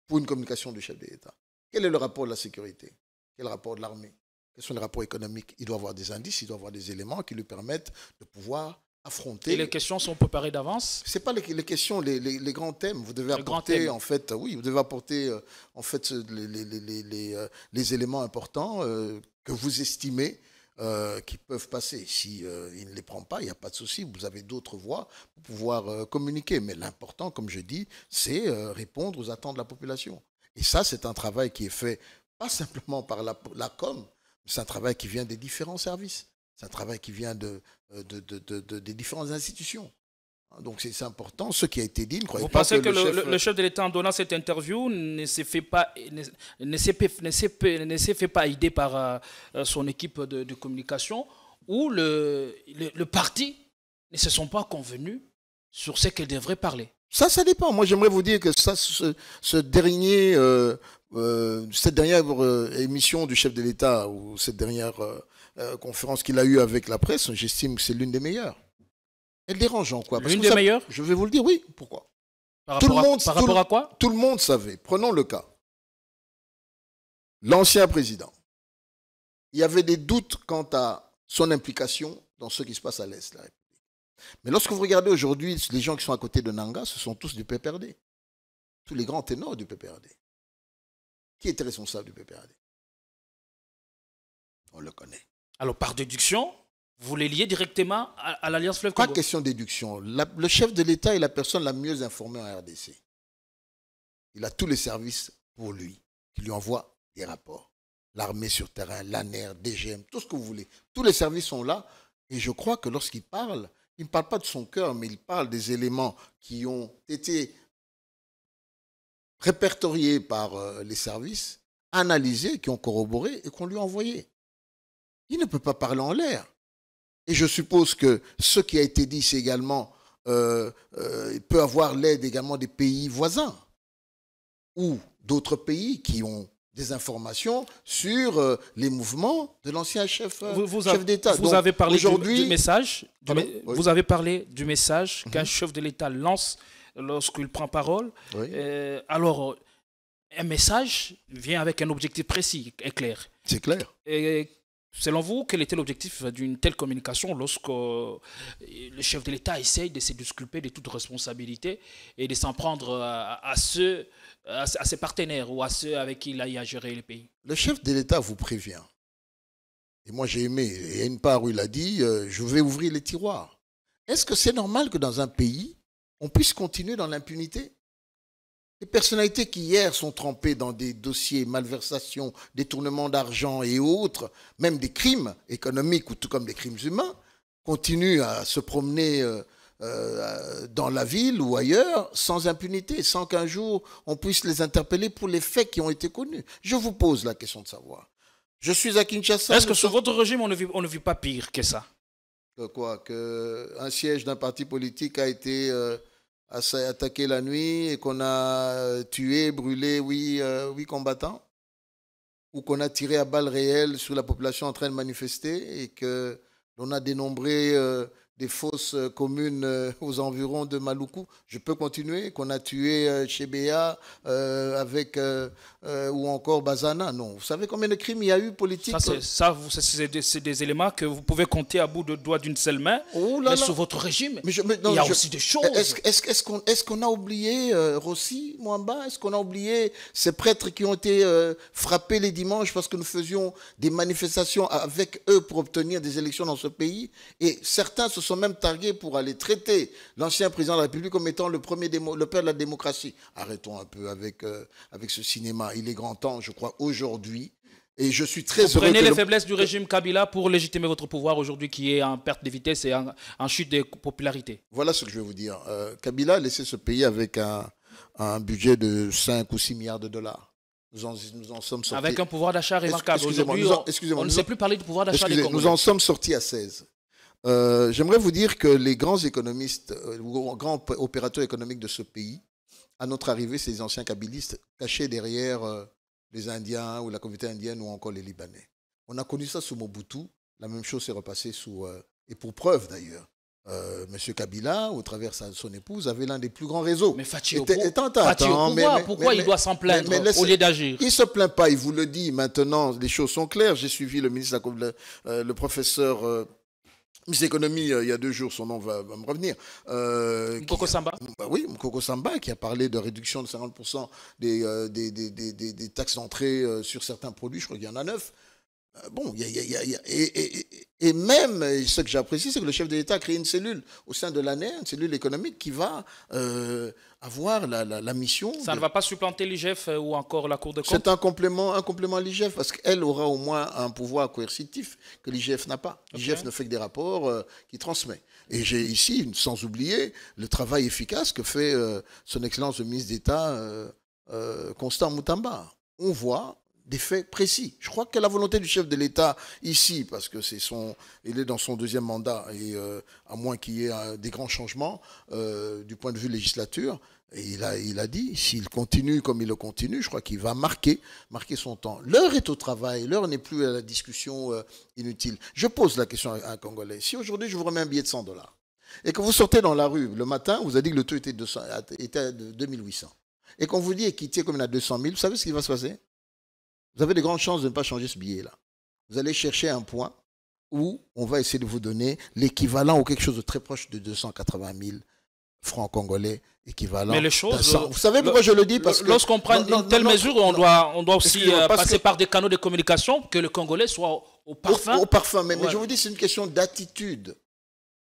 pour une communication du chef de l'État. Quel est le rapport de la sécurité Quel est le rapport de l'armée sont les rapports économiques, il doit avoir des indices, il doit avoir des éléments qui lui permettent de pouvoir affronter. Et les questions sont préparées d'avance Ce C'est pas les, questions, les, grands thèmes. Vous devez apporter, en fait, oui, vous devez apporter, euh, en fait, euh, les, éléments importants euh, que vous estimez qui peuvent passer. Si il ne les prend pas, il n'y a pas de souci. Vous avez d'autres voies pour pouvoir communiquer. Mais l'important, comme je dis, c'est répondre aux attentes de la population. Et ça, c'est un travail qui est fait pas simplement par la com, c'est un travail qui vient des différents services. C'est un travail qui vient de, euh, des différentes institutions. Hein, donc c'est important ce qui a été dit. Ne croyez pas que, le, chef... le, chef... de l'État en donnant cette interview ne s'est fait pas pas aider par euh, euh, son équipe de, communication ou le, le, parti ne se sont pas convenus sur ce qu'elle devrait parler ça, ça dépend. Moi, j'aimerais vous dire que euh, euh, cette dernière euh, émission du chef de l'État ou cette dernière conférence qu'il a eue avec la presse, j'estime que c'est l'une des meilleures. Elle dérange en quoi L'une des meilleures Je vais vous le dire, oui. Pourquoi Par, tout rapport, le à, quoi Tout le monde savait. Prenons le cas. L'ancien président. Il y avait des doutes quant à son implication dans ce qui se passe à l'Est mais lorsque vous regardez aujourd'hui, les gens qui sont à côté de Nanga, ce sont tous du PPRD. Tous les grands ténors du PPRD. Qui était responsable du PPRD On le connaît. Alors, par déduction, vous les liez directement à, l'Alliance Fleuve Pas question de déduction. le chef de l'État est la personne la mieux informée en RDC. Il a tous les services pour lui, qui lui envoie des rapports. L'armée sur terrain, l'ANER, DGM, tout ce que vous voulez. Tous les services sont là. Et je crois que lorsqu'il parle, il ne parle pas de son cœur, mais il parle des éléments qui ont été répertoriés par euh, les services, analysés, qui ont corroboré et qu'on lui a envoyé. Il ne peut pas parler en l'air. Et je suppose que ce qui a été dit, c'est également, euh, euh, il peut avoir l'aide également des pays voisins ou d'autres pays qui ont des informations sur euh, les mouvements de l'ancien chef, euh, d'État. Vous, avez parlé du, message, vous avez parlé du message qu'un mhm. chef de l'État lance lorsqu'il prend parole. Euh, alors, un message vient avec un objectif précis et clair. C'est clair. Et selon vous, quel était l'objectif d'une telle communication lorsque le chef de l'État essaye de se disculper de toute responsabilité et de s'en prendre à, à ceux euh, à ses partenaires ou à ceux avec qui il a, géré le pays Le chef de l'État vous prévient. Et moi, j'ai aimé. Il y a une part où il a dit euh, Je vais ouvrir les tiroirs. Est-ce que c'est normal que dans un pays, on puisse continuer dans l'impunité Les personnalités qui, hier, sont trempées dans des dossiers malversations, détournements d'argent et autres, même des crimes économiques ou tout comme des crimes humains, continuent à se promener euh, euh, dans la ville ou ailleurs sans impunité, sans qu'un jour on puisse les interpeller pour les faits qui ont été connus. Je vous pose la question de savoir. Je suis à Kinshasa. Est-ce que sous votre régime, on ne, vit, on ne vit pas pire que ça Que quoi Qu'un siège d'un parti politique a été euh, attaqué la nuit et qu'on a euh, tué, brûlé huit, oui, combattants Ou qu'on a tiré à balles réelles sur la population en train de manifester et que l'on a dénombré des fosses euh, communes euh, aux environs de Maloukou. Je peux continuer, qu'on a tué euh, Chebea avec euh, ou encore Bazana. Non. Vous savez combien de crimes il y a eu politiques Ça, c'est euh, des, éléments que vous pouvez compter à bout de doigts d'une seule main. Oh là mais sous votre régime, mais il y a aussi des choses. Est-ce qu'on a oublié euh, Rossi, Mwamba Est-ce qu'on a oublié ces prêtres qui ont été frappés les dimanches parce que nous faisions des manifestations avec eux pour obtenir des élections dans ce pays Et certains se sont même targués pour aller traiter l'ancien président de la République comme étant le, premier le père de la démocratie. Arrêtons un peu avec, avec ce cinéma il est grand temps, je crois, aujourd'hui. Et je suis très Vous heureux. Prenez les faiblesses du régime Kabila pour légitimer votre pouvoir aujourd'hui qui est en perte de vitesse et en, chute de popularité. Voilà ce que je vais vous dire. Euh, Kabila a laissé ce pays avec un, budget de 5 ou 6 milliards de dollars. Nous en, nous en sommes sortis. Avec un pouvoir d'achat remarquable. Excusez-moi, on, ne sait plus parler du pouvoir d'achat des Nous en sommes sortis à 16. Euh, j'aimerais vous dire que les grands économistes, euh, ou grands opérateurs économiques de ce pays, à notre arrivée, ces anciens kabylistes cachés derrière euh, les Indiens ou la communauté indienne ou encore les Libanais. On a connu ça sous Mobutu. La même chose s'est repassée sous, euh, et pour preuve d'ailleurs, euh, M. Kabila, au travers de son épouse, avait l'un des plus grands réseaux. Mais Fatih, pourquoi, pourquoi il doit s'en plaindre au lieu d'agir Il ne se plaint pas, il vous le dit. Maintenant, les choses sont claires. J'ai suivi le ministre, le professeur Miss Économie, euh, il y a deux jours, son nom va, me revenir. Euh, Mkoko Samba bah Oui, Mkoko Samba, qui a parlé de réduction de 50% euh, des, des, taxes d'entrée euh, sur certains produits, je crois qu'il y en a neuf. Bon, y y a, et, et, et, même, ce que j'apprécie, c'est que le chef de l'État a créé une cellule au sein de l'année, une cellule économique qui va avoir la, mission. Ça ne va pas supplanter l'IGF euh, ou encore la Cour de compte C'est un complément, un complément à l'IGF parce qu'elle aura au moins un pouvoir coercitif que l'IGF n'a pas. L'IGF ne fait que des rapports euh, qu'il transmet. Et j'ai ici, sans oublier, le travail efficace que fait euh, son Excellence le ministre d'État Constant Moutamba. On voit des faits précis. Je crois que la volonté du chef de l'État ici, parce que c'est son, il est dans son deuxième mandat et à moins qu'il y ait des grands changements du point de vue législature, il a, dit, s'il continue comme il le continue, je crois qu'il va marquer, marquer son temps. L'heure est au travail, l'heure n'est plus à la discussion euh, inutile. Je pose la question à un Congolais. Si aujourd'hui je vous remets un billet de 100 dollars et que vous sortez dans la rue le matin, vous avez dit que le taux était, de 2800 et qu'on vous dit qu'il était comme il a 200 000, vous savez ce qui va se passer Vous avez de grandes chances de ne pas changer ce billet-là. Vous allez chercher un point où on va essayer de vous donner l'équivalent ou quelque chose de très proche de 280 000 franc congolais équivalent. Mais les euh, vous savez pourquoi je le dis parce lorsqu'on prend une telle mesure, on doit, on doit aussi euh, passer par des canaux de communication que le Congolais soit au, parfum. Au, parfum, mais, je vous dis, c'est une question d'attitude.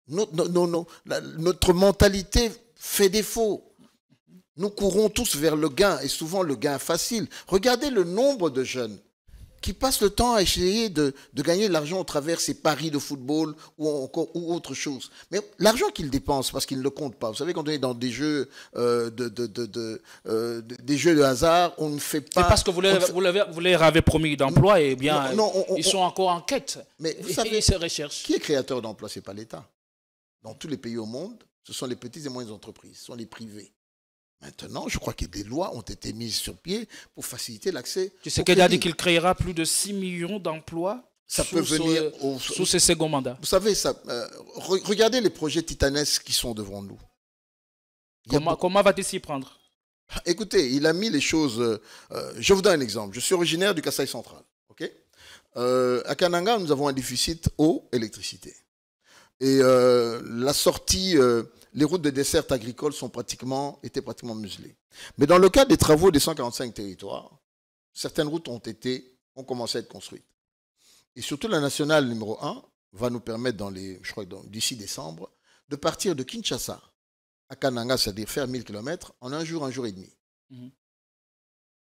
Notre, non, notre mentalité fait défaut. Nous courons tous vers le gain et souvent le gain facile. Regardez le nombre de jeunes qui passent le temps à essayer de, de gagner de l'argent au travers ces paris de football ou, encore, ou autre chose. Mais l'argent qu'ils dépensent, parce qu'ils ne le comptent pas, vous savez, quand on est dans des jeux, euh, de, de, euh, de des jeux de hasard, on ne fait pas... C'est parce que vous, vous, leur avez promis d'emploi, et eh bien, ils sont encore en quête. Mais vous savez, qui est créateur d'emploi Ce n'est pas l'État. Dans tous les pays au monde, ce sont les petites et moyennes entreprises, ce sont les privés. Maintenant, je crois que des lois ont été mises sur pied pour faciliter l'accès. Tu sais qu'il a dit qu'il créera plus de 6 millions d'emplois ça sous, peut venir sous mandats. Vous savez, euh, regardez les projets titanesques qui sont devant nous. Comment, va-t-il s'y prendre ah, Écoutez, il a mis les choses. Euh, euh, je vous donne un exemple. Je suis originaire du Kassai central. ok à Kananga, nous avons un déficit eau-électricité. Et la sortie les routes de dessert agricole sont pratiquement, étaient pratiquement muselées. Mais dans le cadre des travaux des 145 territoires, certaines routes ont, été, ont commencé à être construites. Et surtout, la nationale numéro 1 va nous permettre, dans les, je crois, d'ici décembre, de partir de Kinshasa à Kananga, c'est-à-dire faire 1000 km en un jour, un jour et demi. Mhm.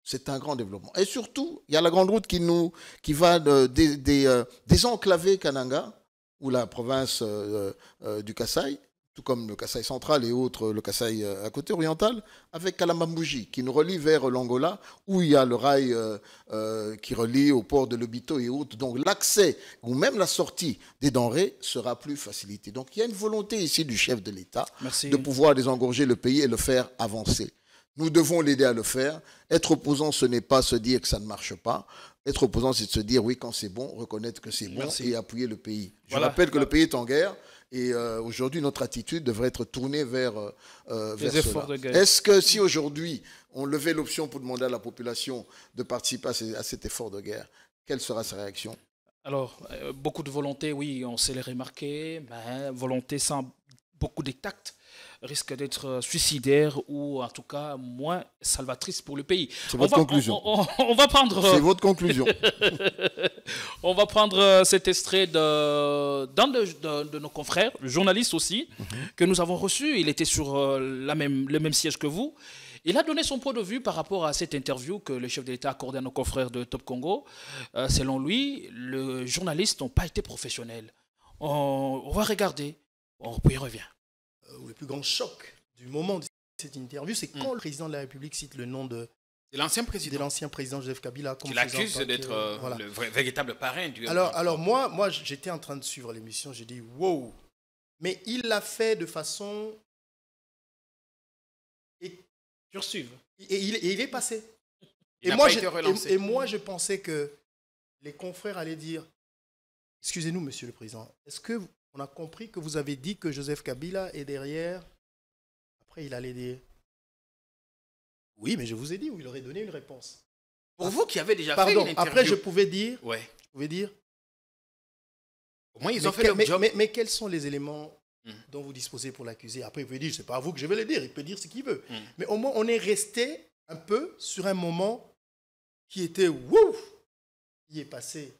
C'est un grand développement. Et surtout, il y a la grande route qui, nous, qui va des euh, désenclaver Kananga, ou la province euh, euh, du Kassai, tout comme le Kassai central et autres, le Kassai euh, à côté oriental, avec Kalamambouji, qui nous relie vers l'Angola, où il y a le rail euh, euh, qui relie au port de Lobito et autres. Donc l'accès, ou même la sortie des denrées, sera plus facilité. Donc il y a une volonté ici du chef de l'État de pouvoir désengorger le pays et le faire avancer. Nous devons l'aider à le faire. Être opposant, ce n'est pas se dire que ça ne marche pas. Être opposant, c'est de se dire, oui, quand c'est bon, reconnaître que c'est bon et appuyer le pays. Je rappelle que le pays est en guerre. Et euh, aujourd'hui, notre attitude devrait être tournée vers, euh, euh vers cela. Est-ce que si aujourd'hui, on levait l'option pour demander à la population de participer à, cet effort de guerre, quelle sera sa réaction alors, euh, beaucoup de volonté, oui, on sait les remarquer, mais hein, volonté sans beaucoup de tact risque d'être euh, suicidaire ou en tout cas moins salvatrice pour le pays. C'est votre conclusion. On, va prendre. Euh, C'est votre conclusion. on va prendre euh, cet extrait d'un de, de, nos confrères, journaliste aussi, mhm. que nous avons reçu. Il était sur la même, le même siège que vous. Il a donné son point de vue par rapport à cette interview que le chef de l'État a accordée à nos confrères de Top Congo. selon lui, les journalistes n'ont pas été professionnels. On, va regarder. On, puis y revient. Euh, le plus grand choc du moment de cette interview, c'est mm. quand le président de la République cite le nom de l'ancien président. l'ancien président Joseph Kabila. Qui l'accuse d'être euh, le véritable parrain du. Alors, moi, j'étais en train de suivre l'émission, j'ai dit wow. Mais il l'a fait de façon. Et, Et, il, et il est passé. et, moi, et, moi, je pensais que les confrères allaient dire Excusez-nous, monsieur le président, est-ce que on a compris que vous avez dit que Joseph Kabila est derrière. Après, il allait dire Oui, mais je vous ai dit, où il aurait donné une réponse. Pour vous qui avez déjà fait une interview. Après, je pouvais dire ouais. Je pouvais dire Au moins, ils ont fait le mais, quels sont les éléments mm. dont vous disposez pour l'accuser Après, il peut dire C'est pas à vous que je vais le dire, il peut dire ce qu'il veut. Mm. Mais au moins, on est resté un peu sur un moment qui était Wouh Il est passé.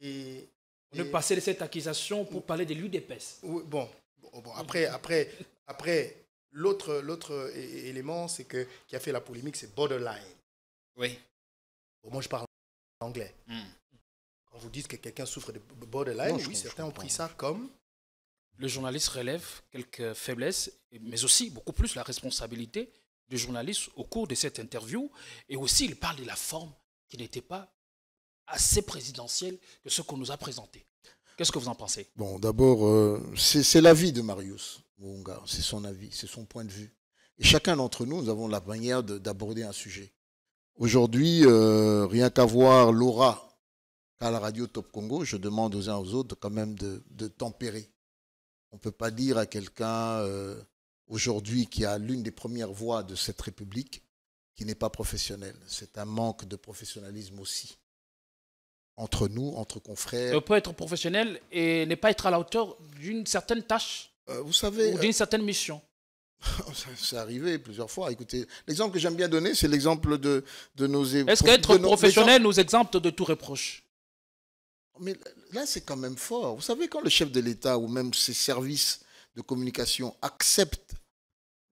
Et on est de cette accusation pour parler de l'UDPS. Oui, bon, bon, après, après, après l'autre, l'autre élément c'est que, qui a fait la polémique, c'est borderline. Oui. au moi, je parle anglais. Hmm. Quand vous dites que quelqu'un souffre de borderline, oui, certains ont pris ça comme. Le journaliste relève quelques faiblesses, mais aussi beaucoup plus la responsabilité du journaliste au cours de cette interview. Et aussi, il parle de la forme qui n'était pas assez présidentiel que ce qu'on nous a présenté. Qu'est-ce que vous en pensez Bon, d'abord, euh, c'est l'avis de Marius Mouunga, c'est son avis, c'est son point de vue. Et chacun d'entre nous, nous avons la manière d'aborder un sujet. Aujourd'hui, euh, rien qu'à voir l'aura à la radio Top Congo, je demande aux uns aux autres quand même de, tempérer. On ne peut pas dire à quelqu'un euh, aujourd'hui qui a l'une des premières voix de cette République qui n'est pas professionnel. C'est un manque de professionnalisme aussi entre nous, entre confrères. On peut être professionnel et ne pas être à la hauteur d'une certaine tâche. Euh, vous Ou d'une certaine mission. C'est arrivé plusieurs fois. Écoutez, l'exemple que j'aime bien donner, c'est l'exemple de, de nos Est-ce qu'être professionnel nous exempte de tout reproche Mais là, c'est quand même fort. Vous savez, quand le chef de l'État ou même ses services de communication acceptent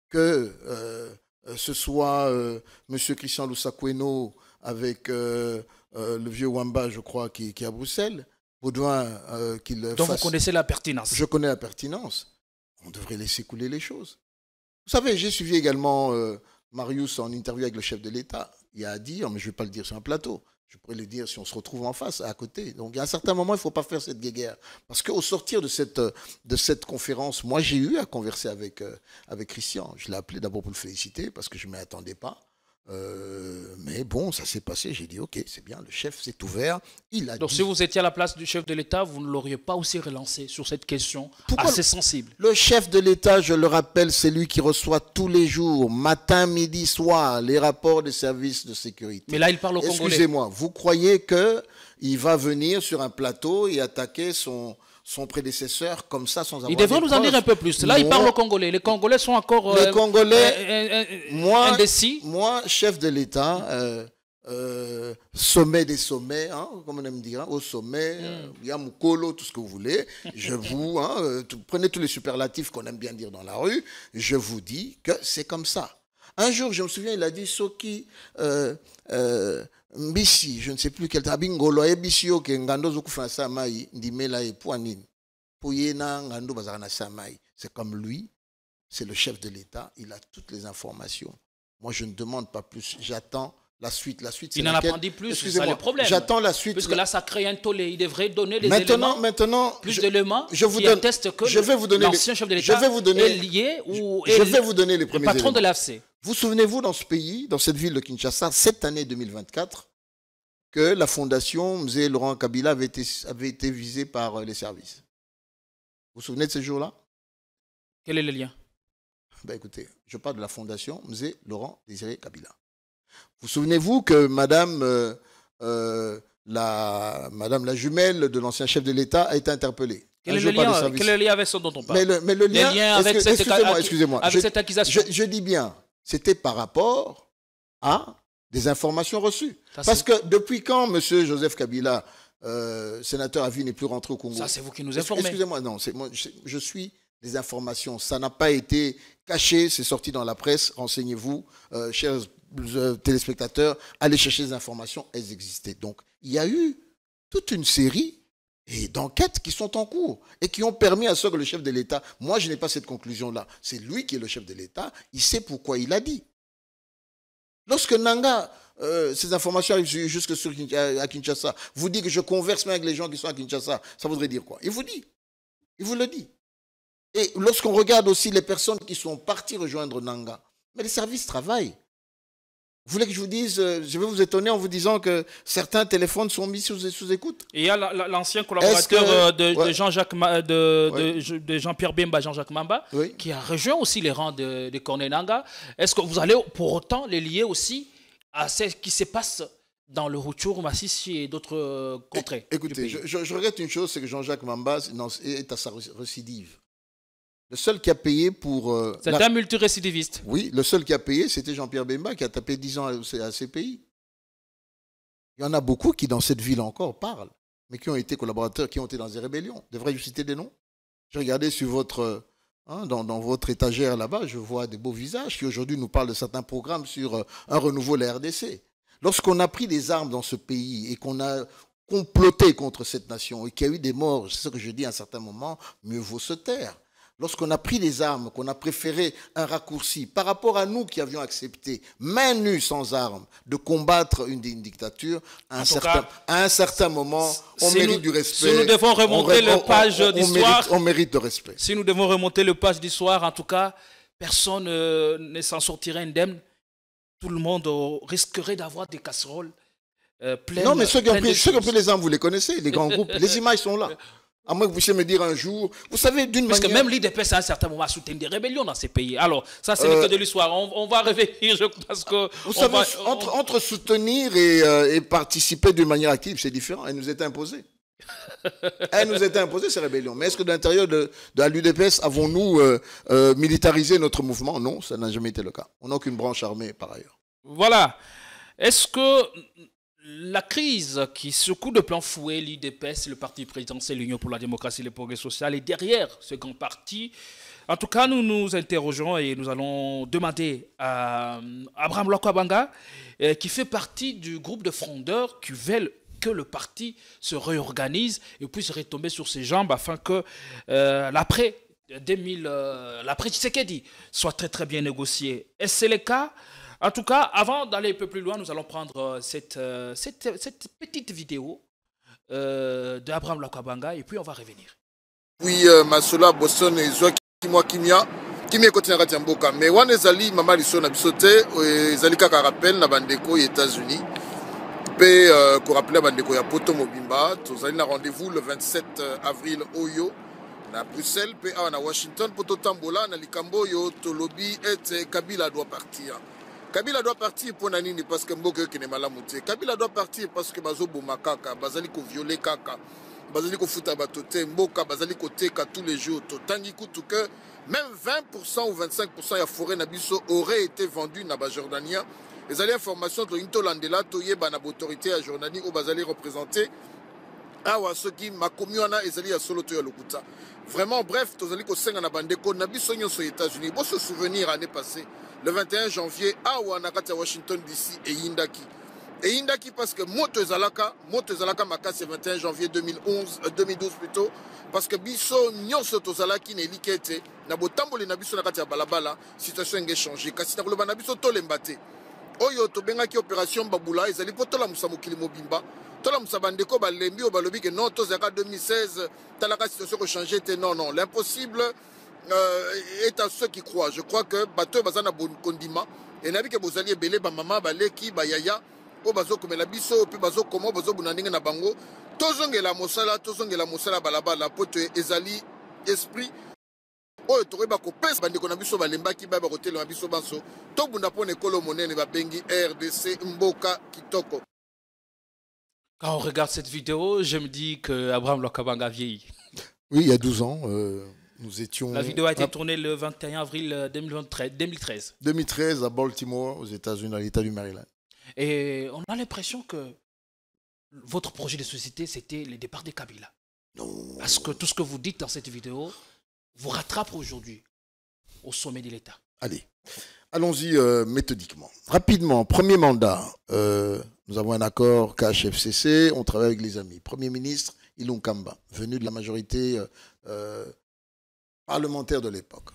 que euh, euh, ce soit M. Christian Loussacueno avec euh, euh, le vieux Wamba, je crois, qui, est à Bruxelles. Baudouin, euh, qu'il Donc vous connaissez la pertinence. Je connais la pertinence. On devrait laisser couler les choses. Vous savez, j'ai suivi également euh, Marius en interview avec le chef de l'État. Il y a à dire, oh, mais je ne vais pas le dire sur un plateau. Je pourrais le dire si on se retrouve en face, à côté. Donc, à un certain moment, il ne faut pas faire cette guéguerre. Parce qu'au sortir de cette, de cette conférence, moi, j'ai eu à converser avec, avec Christian. Je l'ai appelé d'abord pour le féliciter, parce que je ne m'y attendais pas. Euh, mais bon, ça s'est passé. J'ai dit, OK, c'est bien, le chef s'est ouvert. Il a Donc, si vous étiez à la place du chef de l'État, vous ne l'auriez pas aussi relancé sur cette question Pourquoi assez sensible. Le chef de l'État, je le rappelle, c'est lui qui reçoit tous les jours, matin, midi, soir, les rapports des services de sécurité. Mais là, il parle au Congolais. Excusez-moi, vous croyez que il va venir sur un plateau et attaquer son, son prédécesseur comme ça sans avoir. Il devrait nous en dire un peu plus. Là, il parle aux Congolais. Les Congolais sont encore. les euh, Congolais, moi, Moi, chef de l'État. Euh, euh, sommet des sommets, hein, comme on aime dire, hein, au sommet, il hmm. tout ce que vous voulez, je vous, hein, prenez tous les superlatifs qu'on aime bien dire dans la rue, je vous dis que c'est comme ça. Un jour, je me souviens, il a dit, Soki, Mbisi, je ne sais plus quel tabingo lo ebisi yo ke ngando zokufa samai ndimela e poanini. Pouyena ngando bazana samai. C'est comme lui, c'est le chef de l'État, il a toutes les informations. Moi je ne demande pas plus, j'attends la suite, la suite. Il n'en laquelle... a pas dit plus, c'est ça le problème. J'attends la suite. Parce que là, ça crée un tollé. Il devrait donner les éléments. Maintenant, plus d'éléments. Je vous donne. que je vais vous donner. L'ancien chef de l'État. Je vais vous donner. Est lié ou je est vais vous donner les premiers. Le patron éléments. de l'AFC. Vous souvenez-vous dans ce pays, dans cette ville de Kinshasa, cette année 2024, que la fondation Mzé Laurent Kabila avait été, visée par euh, les services Vous vous souvenez de ce jour-là Quel est le lien ben, Écoutez, je parle de la fondation Mzé Laurent Désiré Kabila. Vous souvenez-vous que Madame, euh, euh, la, Madame la jumelle de l'ancien chef de l'État a été interpellée quel est, le lien, avec ce dont on parle Mais le, lien, avec, cette, excusez -moi, je dis bien, c'était par rapport à des informations reçues. Parce que depuis quand M. Joseph Kabila, euh, sénateur à vie, n'est plus rentré au Congo Ça, c'est vous qui nous informez. Excusez-moi, non, moi, je, suis des informations. Ça n'a pas été caché, c'est sorti dans la presse. Renseignez-vous, euh, chers euh, téléspectateurs, allez chercher des informations, elles existaient. Donc, il y a eu toute une série et d'enquêtes qui sont en cours et qui ont permis à ce que le chef de l'État, moi je n'ai pas cette conclusion-là, c'est lui qui est le chef de l'État, il sait pourquoi il a dit. Lorsque Nanga, euh, ces informations arrivent jusque sur, euh, à Kinshasa, vous dit que je converse même avec les gens qui sont à Kinshasa, ça voudrait dire quoi Il vous dit, il vous le dit. Et lorsqu'on regarde aussi les personnes qui sont parties rejoindre Nanga, mais les services travaillent. Vous voulez que je vous dise, euh, je vais vous étonner en vous disant que certains téléphones sont mis sous, écoute. Et il y a l'ancien collaborateur euh, de, Jean-Jacques, euh, de, pierre Bemba, Jean-Jacques Mamba, qui a rejoint aussi les rangs de, de Cornelanga. Est-ce que vous allez pour autant les lier aussi à ce qui se passe dans le Rutshuru, Massissi et d'autres contrées Écoutez, je, je, regrette une chose, c'est que Jean-Jacques Mamba est à sa récidive. Le seul qui a payé pour... Euh, c'est un multirécidiviste. Oui, le seul qui a payé, c'était Jean-Pierre Bemba, qui a tapé 10 ans à, ces pays. Il y en a beaucoup qui, dans cette ville encore, parlent, mais qui ont été collaborateurs, qui ont été dans des rébellions. Devrais-je citer des noms Je regardais sur votre, euh, hein, dans, votre étagère là-bas, je vois des beaux visages qui aujourd'hui nous parlent de certains programmes sur euh, un renouveau de la RDC. Lorsqu'on a pris des armes dans ce pays et qu'on a comploté contre cette nation et qu'il y a eu des morts, c'est ce que je dis à un certain moment, mieux vaut se taire lorsqu'on a pris les armes, qu'on a préféré un raccourci par rapport à nous qui avions accepté, main nue sans armes, de combattre une, dictature, à un, certain, moment, on mérite du respect. Si nous devons remonter le page d'histoire. On, mérite de respect. Si nous devons remonter le page d'histoire, en tout cas, personne euh, ne s'en sortirait indemne. Tout le monde euh, risquerait d'avoir des casseroles. Euh, pleines, non, mais ceux qui ont pris les armes, vous les connaissez, les grands groupes. les images sont là. À moins que vous puissiez me dire un jour, vous savez, d'une manière... Parce que même l'UDPS, à un certain moment, a soutenu des rébellions dans ces pays. Alors, ça, c'est le euh, de l'histoire. On, va réveiller, parce que... Vous entre, soutenir euh, et, participer d'une manière active, c'est différent. Elle nous est imposée. Elle nous est imposée, ces rébellions. Mais est-ce que de l'intérieur de, l'UDPS, avons-nous euh, militarisé notre mouvement Non, ça n'a jamais été le cas. On n'a aucune branche armée, par ailleurs. Voilà. Est-ce que la crise qui secoue de plein fouet l'IDPS, le parti présidentiel, l'Union pour la démocratie et le progrès social, est derrière ce grand parti. En tout cas, nous nous interrogeons et nous allons demander à euh, Abraham Lokwabanga, euh, qui fait partie du groupe de frondeurs qui veulent que le parti se réorganise et puisse retomber sur ses jambes afin que euh, l'après tu sais l'après dit, soit très très bien négocié. Est-ce le cas en tout cas, avant d'aller un peu plus loin, nous allons prendre euh, cette, euh, cette, cette petite vidéo euh, d'Abraham Lakabanga et puis on va revenir. Oui, euh, Masola Bosson et Zoa Kimwa Kimia. kimia ekotina kati ya mboka me wana ezali mama liso na biso Zali ezali kaka rappel na bandeko états-unis mpe euh, korappele bandeko ya Bimba, mobimba allons na rendez-vous le 27 avril oyo à bruxelles puis à na washington mpo totambola na likambo tolobi et kabila doit partir kabila doit partir pour nini parce que qui n'est malamu kabila doit partir parce que bazoboma kaka bazali koviole kaka bazali kofuta bato te mboka bazali tous les jours Tant que même 20 ou 25 la forêt na aurait été vendue na bajordanien Les informations de l'Intolandela, toyer banab autorité à jordanie où bazali représenté awa ah, soki makomi wana ezali ya solo to ya lokuta vraiment bref tozali kosenga na bandeko na biso nyonso ya états-unis boso souvenir année passée le 21 janvier awa ah, na kati ya washington dc eyindaki eyindaki parce que moto ezalaka moto ezalaka makasi ya 21 janvier 2011, 2012 euh, plutôt parce que biso nyonso tozalaki na eliki ete na botamboli na biso na kati ya balabala situation enge changé. kasi na koloba na biso tolemba te oyo tobengaki opération babula ezali mpo tolamusa mokili mobimba tolamusa bandeko balembi oyo balobi ke non tozalaka 2016 talaka situation kochange te non non l'impossible euh, est à ceux qui croient je crois que bato oyo baza na kondima enayebi ke bozali ebele bamama baleki bayaya oyo bazokomela biso oyo mpe bazokoma oyo bazobuna ndenge na bango tozongela mosala tozongela mosala balabala mpo to ezali esprit oyo tokoyeba kopesa bandeko na biso balembaki bayeba kotelema biso banso tobunda mpona ekolo monene babengi rdc mboka kitoko Quand on regarde cette vidéo, je me dis que Abraham a vieilli. Oui, il y a 12 ans, euh, nous étions. La vidéo a été tournée le 21 avril 2013. Euh, 2013 à Baltimore, aux États-Unis, dans l'État du Maryland. Et on a l'impression que votre projet de société, c'était le départ de Kabila. Non. Parce que tout ce que vous dites dans cette vidéo vous rattrape aujourd'hui au sommet de l'État. Allez. Allons-y euh, méthodiquement. Rapidement, premier mandat, euh, nous avons un accord KHFCC, on travaille avec les amis. Premier ministre, Ilon Kamba, venu de la majorité euh, parlementaire de l'époque.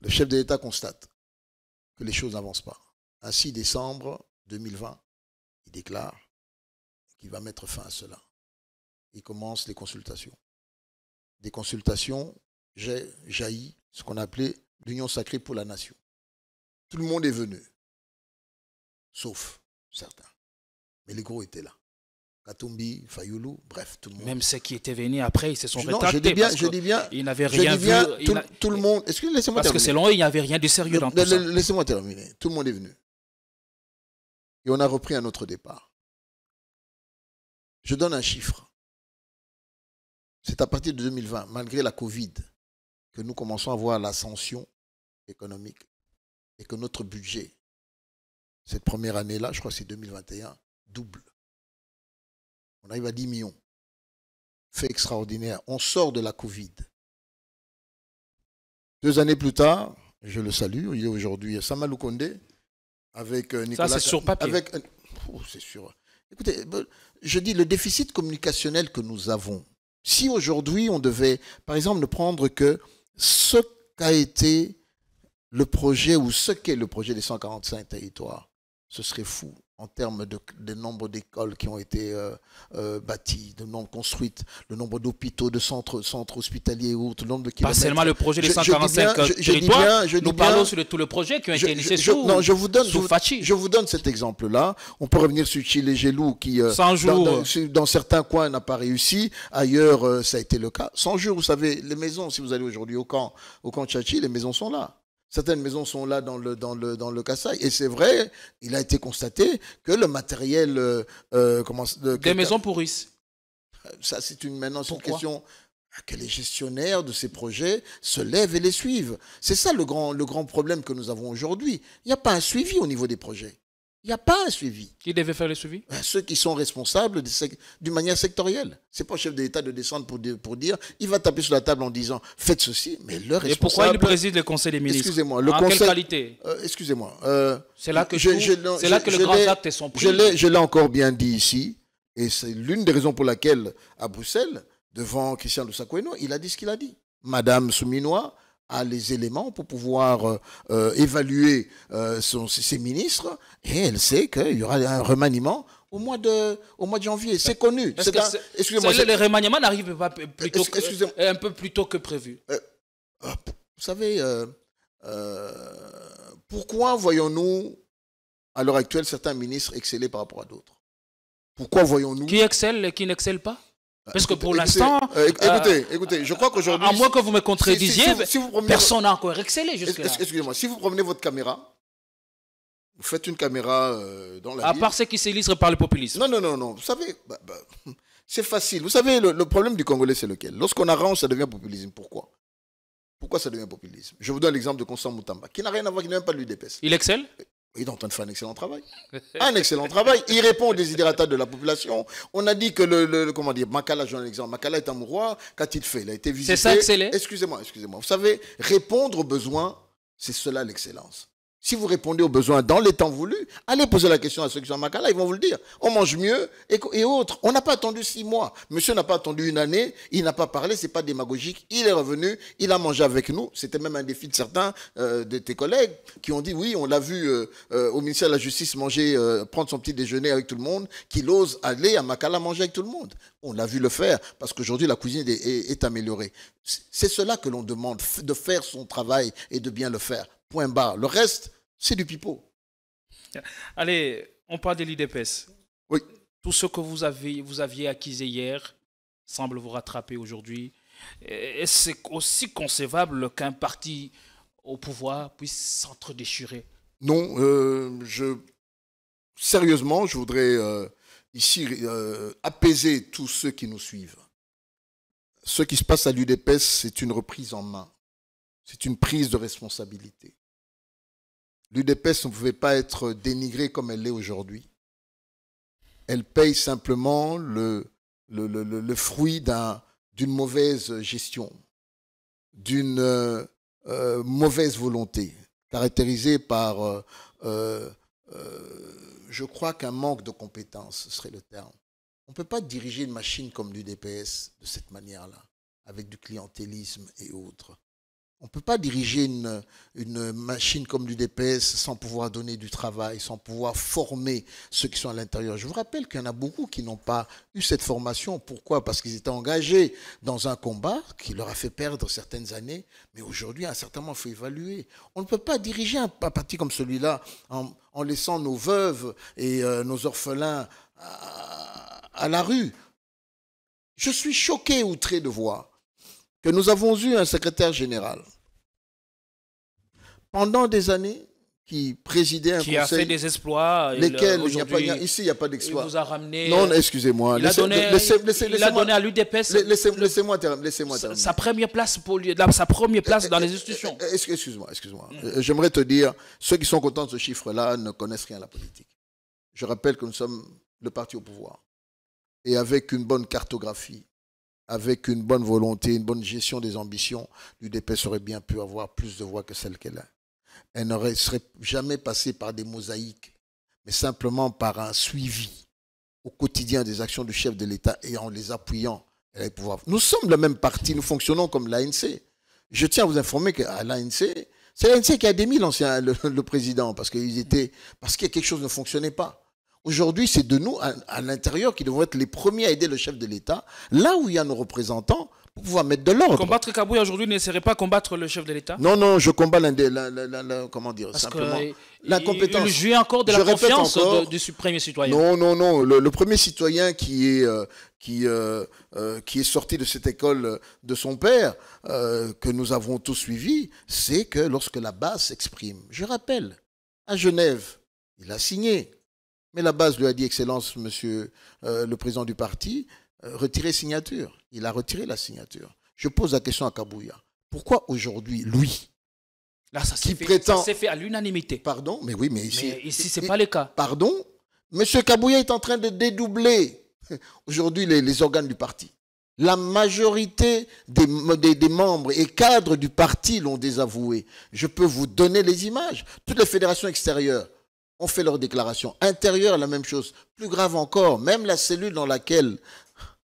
Le chef de l'État constate que les choses n'avancent pas. Ainsi, décembre 2020, il déclare qu'il va mettre fin à cela. Il commence les consultations. Des consultations j'ai jailli ce qu'on appelait l'Union sacrée pour la nation. Tout le monde est venu. Sauf certains. Mais les gros étaient là. Katumbi, Fayoulou, bref, tout le monde. Même ceux qui étaient venus après, ils se sont rétractés. Je dis bien, je dis bien. Ils n'avaient rien vu. Tout, le monde. Excusez, laissez-moi terminer. Parce que selon eux, il n'y avait rien de sérieux dans tout Laissez-moi terminer. Tout le monde est venu. Et on a repris un autre départ. Je donne un chiffre. C'est à partir de 2020, malgré la Covid, que nous commençons à voir l'ascension économique et que notre budget, cette première année-là, je crois que c'est 2021, double. On arrive à 10 millions. Fait extraordinaire. On sort de la Covid. Deux années plus tard, je le salue, il est aujourd'hui Samalou Kondé, avec euh, Nicolas. Ça, c'est sur papier. Oh, c'est sûr. Écoutez, je dis le déficit communicationnel que nous avons. Si aujourd'hui on devait, par exemple, ne prendre que ce qu'a été le projet ou ce qu'est le projet des 145 territoires, ce serait fou en termes de, nombre d'écoles qui ont été euh, euh, bâties, de nombre construites, le nombre d'hôpitaux, de centres, centres hospitaliers ou autres, le nombre de kilomètres. Pas seulement le projet des 145 territoires, je nous parlons sur tout le projet qui a été initié sous, non, je vous donne, Je vous donne cet exemple-là. On peut revenir sur Chile et qui, euh, dans, certains coins, n'a pas réussi. Ailleurs, ça a été le cas. 100 jours, vous savez, les maisons, si vous allez aujourd'hui au camp, au camp Tchatchi, les maisons sont là. Certaines maisons sont là dans le, dans le, dans le Kassai. Et c'est vrai, il a été constaté que le matériel. Euh, euh, commence Des maisons pourrissent. Ça, c'est une, maintenant, question ah, que les gestionnaires de ces projets se lèvent et les suivent. C'est ça le le grand problème que nous avons aujourd'hui. Il n'y a pas un suivi au niveau des projets. Il n'y a pas un suivi. Qui devait faire le suivi euh, Ceux qui sont responsables d'une manière sectorielle. Ce n'est pas le chef de l'État de descendre pour, dire, il va taper sur la table en disant, faites ceci, mais le responsable... Et pourquoi il préside le Conseil des ministres Excusez-moi, le en Conseil... quelle qualité euh, Excusez-moi. Euh, c'est là que, je, là que le grand acte son pris. Je l'ai encore bien dit ici, et c'est l'une des raisons pour laquelle, à Bruxelles, devant Christian de il a dit ce qu'il a dit. Madame Souminois a les éléments pour pouvoir euh, euh, évaluer euh, ses ministres et elle sait qu'il y aura un remaniement au mois de, au mois de janvier. C'est connu. un, -moi, le remaniement n'arrive pas un peu plus tôt que prévu. vous savez, pourquoi voyons-nous à l'heure actuelle certains ministres exceller par rapport à d'autres Pourquoi voyons-nous... Qui excelle et qui n'excelle pas parce que pour l'instant. Euh, euh, écoutez, écoutez, je crois qu'aujourd'hui. À moins que vous me contredisiez, personne n'a encore excellé jusque-là. Excusez-moi, si vous promenez votre caméra, vous faites une caméra euh, dans la. À part ceux qui s'illustrent par le populisme. Non, non, non, non. Vous savez, bah, bah, c'est facile. Vous savez, le, problème du Congolais, c'est lequel Lorsqu'on arrange, ça devient populisme. Pourquoi pourquoi ça devient populisme Je vous donne l'exemple de Constant Moutamba, qui n'a rien à voir, qui n'a même pas de l'UDPS. E Il excelle il est en train de faire un excellent travail. Un excellent travail. Il répond aux désidératas de la population. On a dit que le, comment dire, Makala, je donne l'exemple. Makala est un roi. Qu'a-t-il fait Il a été visité. C'est ça, excellent. Excusez-moi, excusez-moi. Vous savez, répondre aux besoins, c'est cela l'excellence. Si vous répondez aux besoins dans les temps voulus, allez poser la question à ceux qui sont à Makala, ils vont vous le dire. On mange mieux et, autres. On n'a pas attendu six mois. Monsieur n'a pas attendu une année, il n'a pas parlé, c'est pas démagogique. Il est revenu, il a mangé avec nous. C'était même un défi de certains euh, de tes collègues qui ont dit oui, on l'a vu euh, euh, au ministère de la Justice manger, prendre son petit déjeuner avec tout le monde, qu'il ose aller à Makala manger avec tout le monde. On l'a vu le faire parce qu'aujourd'hui la cuisine est améliorée. C'est cela que l'on demande, de faire son travail et de bien le faire Point Le reste, c'est du pipeau. Allez, on parle de l'IDPS. Oui. Tout ce que vous, avez, vous aviez acquis hier semble vous rattraper aujourd'hui. Est-ce aussi concevable qu'un parti au pouvoir puisse s'entre-déchirer Non, euh, je... sérieusement, je voudrais euh, ici euh, apaiser tous ceux qui nous suivent. Ce qui se passe à l'UDPS, c'est une reprise en main. C'est une prise de responsabilité. L'UDPS ne pouvait pas être dénigrée comme elle l'est aujourd'hui. Elle paye simplement le, fruit d'une mauvaise gestion, d'une euh, euh, mauvaise volonté, caractérisée par, euh, je crois qu'un manque de compétences, serait le terme. On ne peut pas diriger une machine comme l'UDPS de cette manière-là, avec du clientélisme et autres. On ne peut pas diriger une, machine comme l'UDPS DPS sans pouvoir donner du travail, sans pouvoir former ceux qui sont à l'intérieur. Je vous rappelle qu'il y en a beaucoup qui n'ont pas eu cette formation. Pourquoi Parce qu'ils étaient engagés dans un combat qui leur a fait perdre certaines années, mais aujourd'hui, un certain moment, il faut évaluer. On ne peut pas diriger un parti comme celui-là en, laissant nos veuves et euh, nos orphelins à, à la rue. Je suis choqué, outré de voir que nous avons eu un secrétaire général pendant des années qui présidait un conseil. Qui a fait des exploits. Lesquels Ici, il n'y a pas d'exploit. Il vous a ramené. Non, excusez-moi. Il, laissez, a, donné, laissez, il a donné à l'UDPS. Laissez-moi terminer. sa, première place, pour, sa première place dans les institutions. Eh, eh, eh, excuse-moi, excuse-moi. Euh, j'aimerais te dire, ceux qui sont contents de ce chiffre-là ne connaissent rien à la politique. Je rappelle que nous sommes le parti au pouvoir. Et avec une bonne cartographie avec une bonne volonté, une bonne gestion des ambitions, l'UDP aurait bien pu avoir plus de voix que celle qu'elle a. Elle n'aurait serait jamais passée par des mosaïques, mais simplement par un suivi au quotidien des actions du chef de l'État et en les appuyant. Elle Nous sommes le même parti, nous fonctionnons comme l'ANC. Je tiens à vous informer que l'ANC, c'est l'ANC qui a démis l'ancien le, président parce qu'ils étaient parce que quelque chose ne fonctionnait pas. Aujourd'hui, c'est de nous, à, l'intérieur, qui devons être les premiers à aider le chef de l'État, là où il y a nos représentants, pour pouvoir mettre de l'ordre. Combattre Kaboui aujourd'hui ne serait pas combattre le chef de l'État Non, non, je combat l'un des. comment dire Parce simplement. L'incompétence. Je encore de la confiance du premier citoyen. Non, non, non. Le, premier citoyen qui est. Euh, qui, euh, euh, qui est sorti de cette école de son père, que nous avons tous suivi, c'est que lorsque la base s'exprime, je rappelle, à Genève, il a signé mais la base lui a dit, Excellence, monsieur euh, le président du parti, retirer euh, retirez signature. Il a retiré la signature. Je pose la question à Kabouya. Pourquoi aujourd'hui, lui, Là, ça s'est fait, à l'unanimité. Pardon, mais oui, mais ici. ici, ce n'est pas le cas. Pardon, monsieur Kabouya est en train de dédoubler aujourd'hui les, organes du parti. La majorité des membres et cadres du parti l'ont désavoué. Je peux vous donner les images. Toutes les fédérations extérieures ont fait leur déclaration. Intérieure, la même chose. Plus grave encore, même la cellule dans laquelle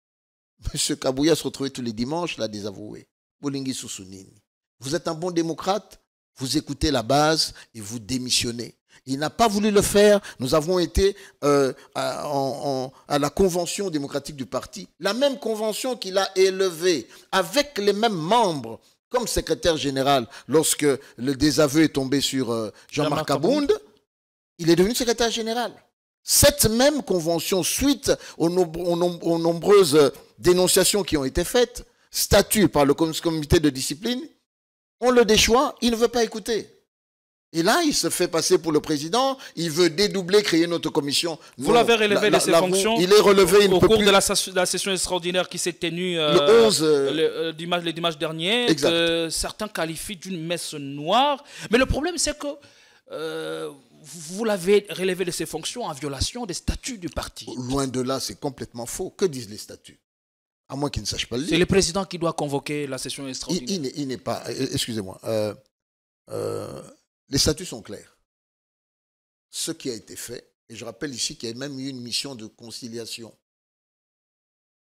M. Kabouya se retrouvait tous les dimanches l'a désavoué. Bolingi Soussounini. Vous êtes un bon démocrate, vous écoutez la base et vous démissionnez. Il n'a pas voulu le faire. Nous avons été euh, à, la convention démocratique du parti, la même convention qu'il a élevée, avec les mêmes membres, comme secrétaire général, lorsque le désaveu est tombé sur euh, Jean-Marc Abound il est devenu secrétaire général. Cette même convention, suite aux, nombreuses dénonciations qui ont été faites, statut par le comité de discipline, on le déchoit, il ne veut pas écouter. Et là, il se fait passer pour le président, il veut dédoubler, créer notre commission. Vous l'avez relevé de ses fonctions Il est relevé, au cours de la, session extraordinaire qui s'est tenue euh, le 11 euh, euh, dimanche, dernier, que certains qualifient d'une messe noire. Mais le problème, c'est que vous l'avez relevé de ses fonctions en violation des statuts du parti. Loin de là, c'est complètement faux. Que disent les statuts À moins qu'ils ne sachent pas le C'est le président qui doit convoquer la session extraordinaire. Il, n'est pas. Euh, excusez-moi. Euh, euh, les statuts sont clairs. Ce qui a été fait, et je rappelle ici qu'il y a même eu une mission de conciliation.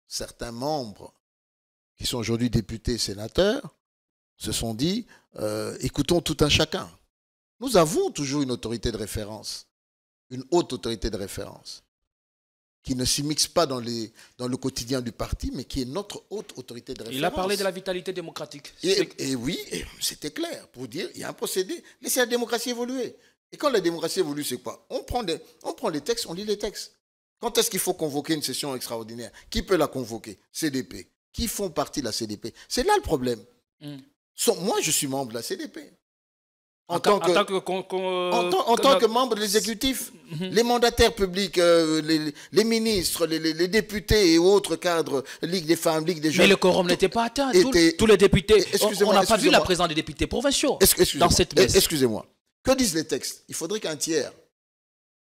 Certains membres qui sont aujourd'hui députés et sénateurs se sont dit écoutons tout un chacun. Nous avons toujours une autorité de référence, une haute autorité de référence, qui ne s'y mixe pas dans, le quotidien du parti, mais qui est notre haute autorité de référence. Il a parlé de la vitalité démocratique. Et, oui, c'était clair, pour dire, il y a un procédé, laissez la démocratie évoluer. Et quand la démocratie évolue, c'est quoi on prend, les textes, on lit les textes. Quand est-ce qu'il faut convoquer une session extraordinaire Qui peut la convoquer CDP. Qui font partie de la CDP C'est là le problème. Hmm. Moi, je suis membre de la CDP. En, tant, que, membre de l'exécutif, mhm. les mandataires publics, euh, les, ministres, les, députés et autres cadres, Ligue des femmes, Ligue des jeunes. Mais le quorum n'était pas atteint. tous, les députés. Eh, on n'a pas vu la présence des députés provinciaux dans cette eh, Excusez-moi. Que disent les textes Il faudrait qu'un tiers,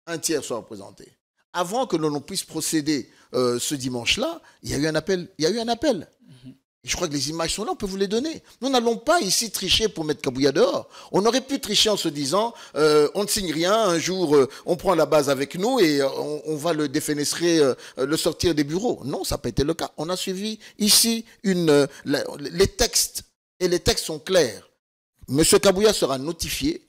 un tiers soit représenté. Avant que l'on puisse procéder euh, ce dimanche-là, il y a eu un appel. Il y a eu un appel. Mhm. Je crois que les images sont là, on peut vous les donner. Nous n'allons pas ici tricher pour mettre Kabouya dehors. On aurait pu tricher en se disant, euh, on ne signe rien, un jour euh, on prend la base avec nous et euh, on, va le défenestrer, le sortir des bureaux. Non, ça n'a pas été le cas. On a suivi ici les textes, et les textes sont clairs. Monsieur Kabouya sera notifié,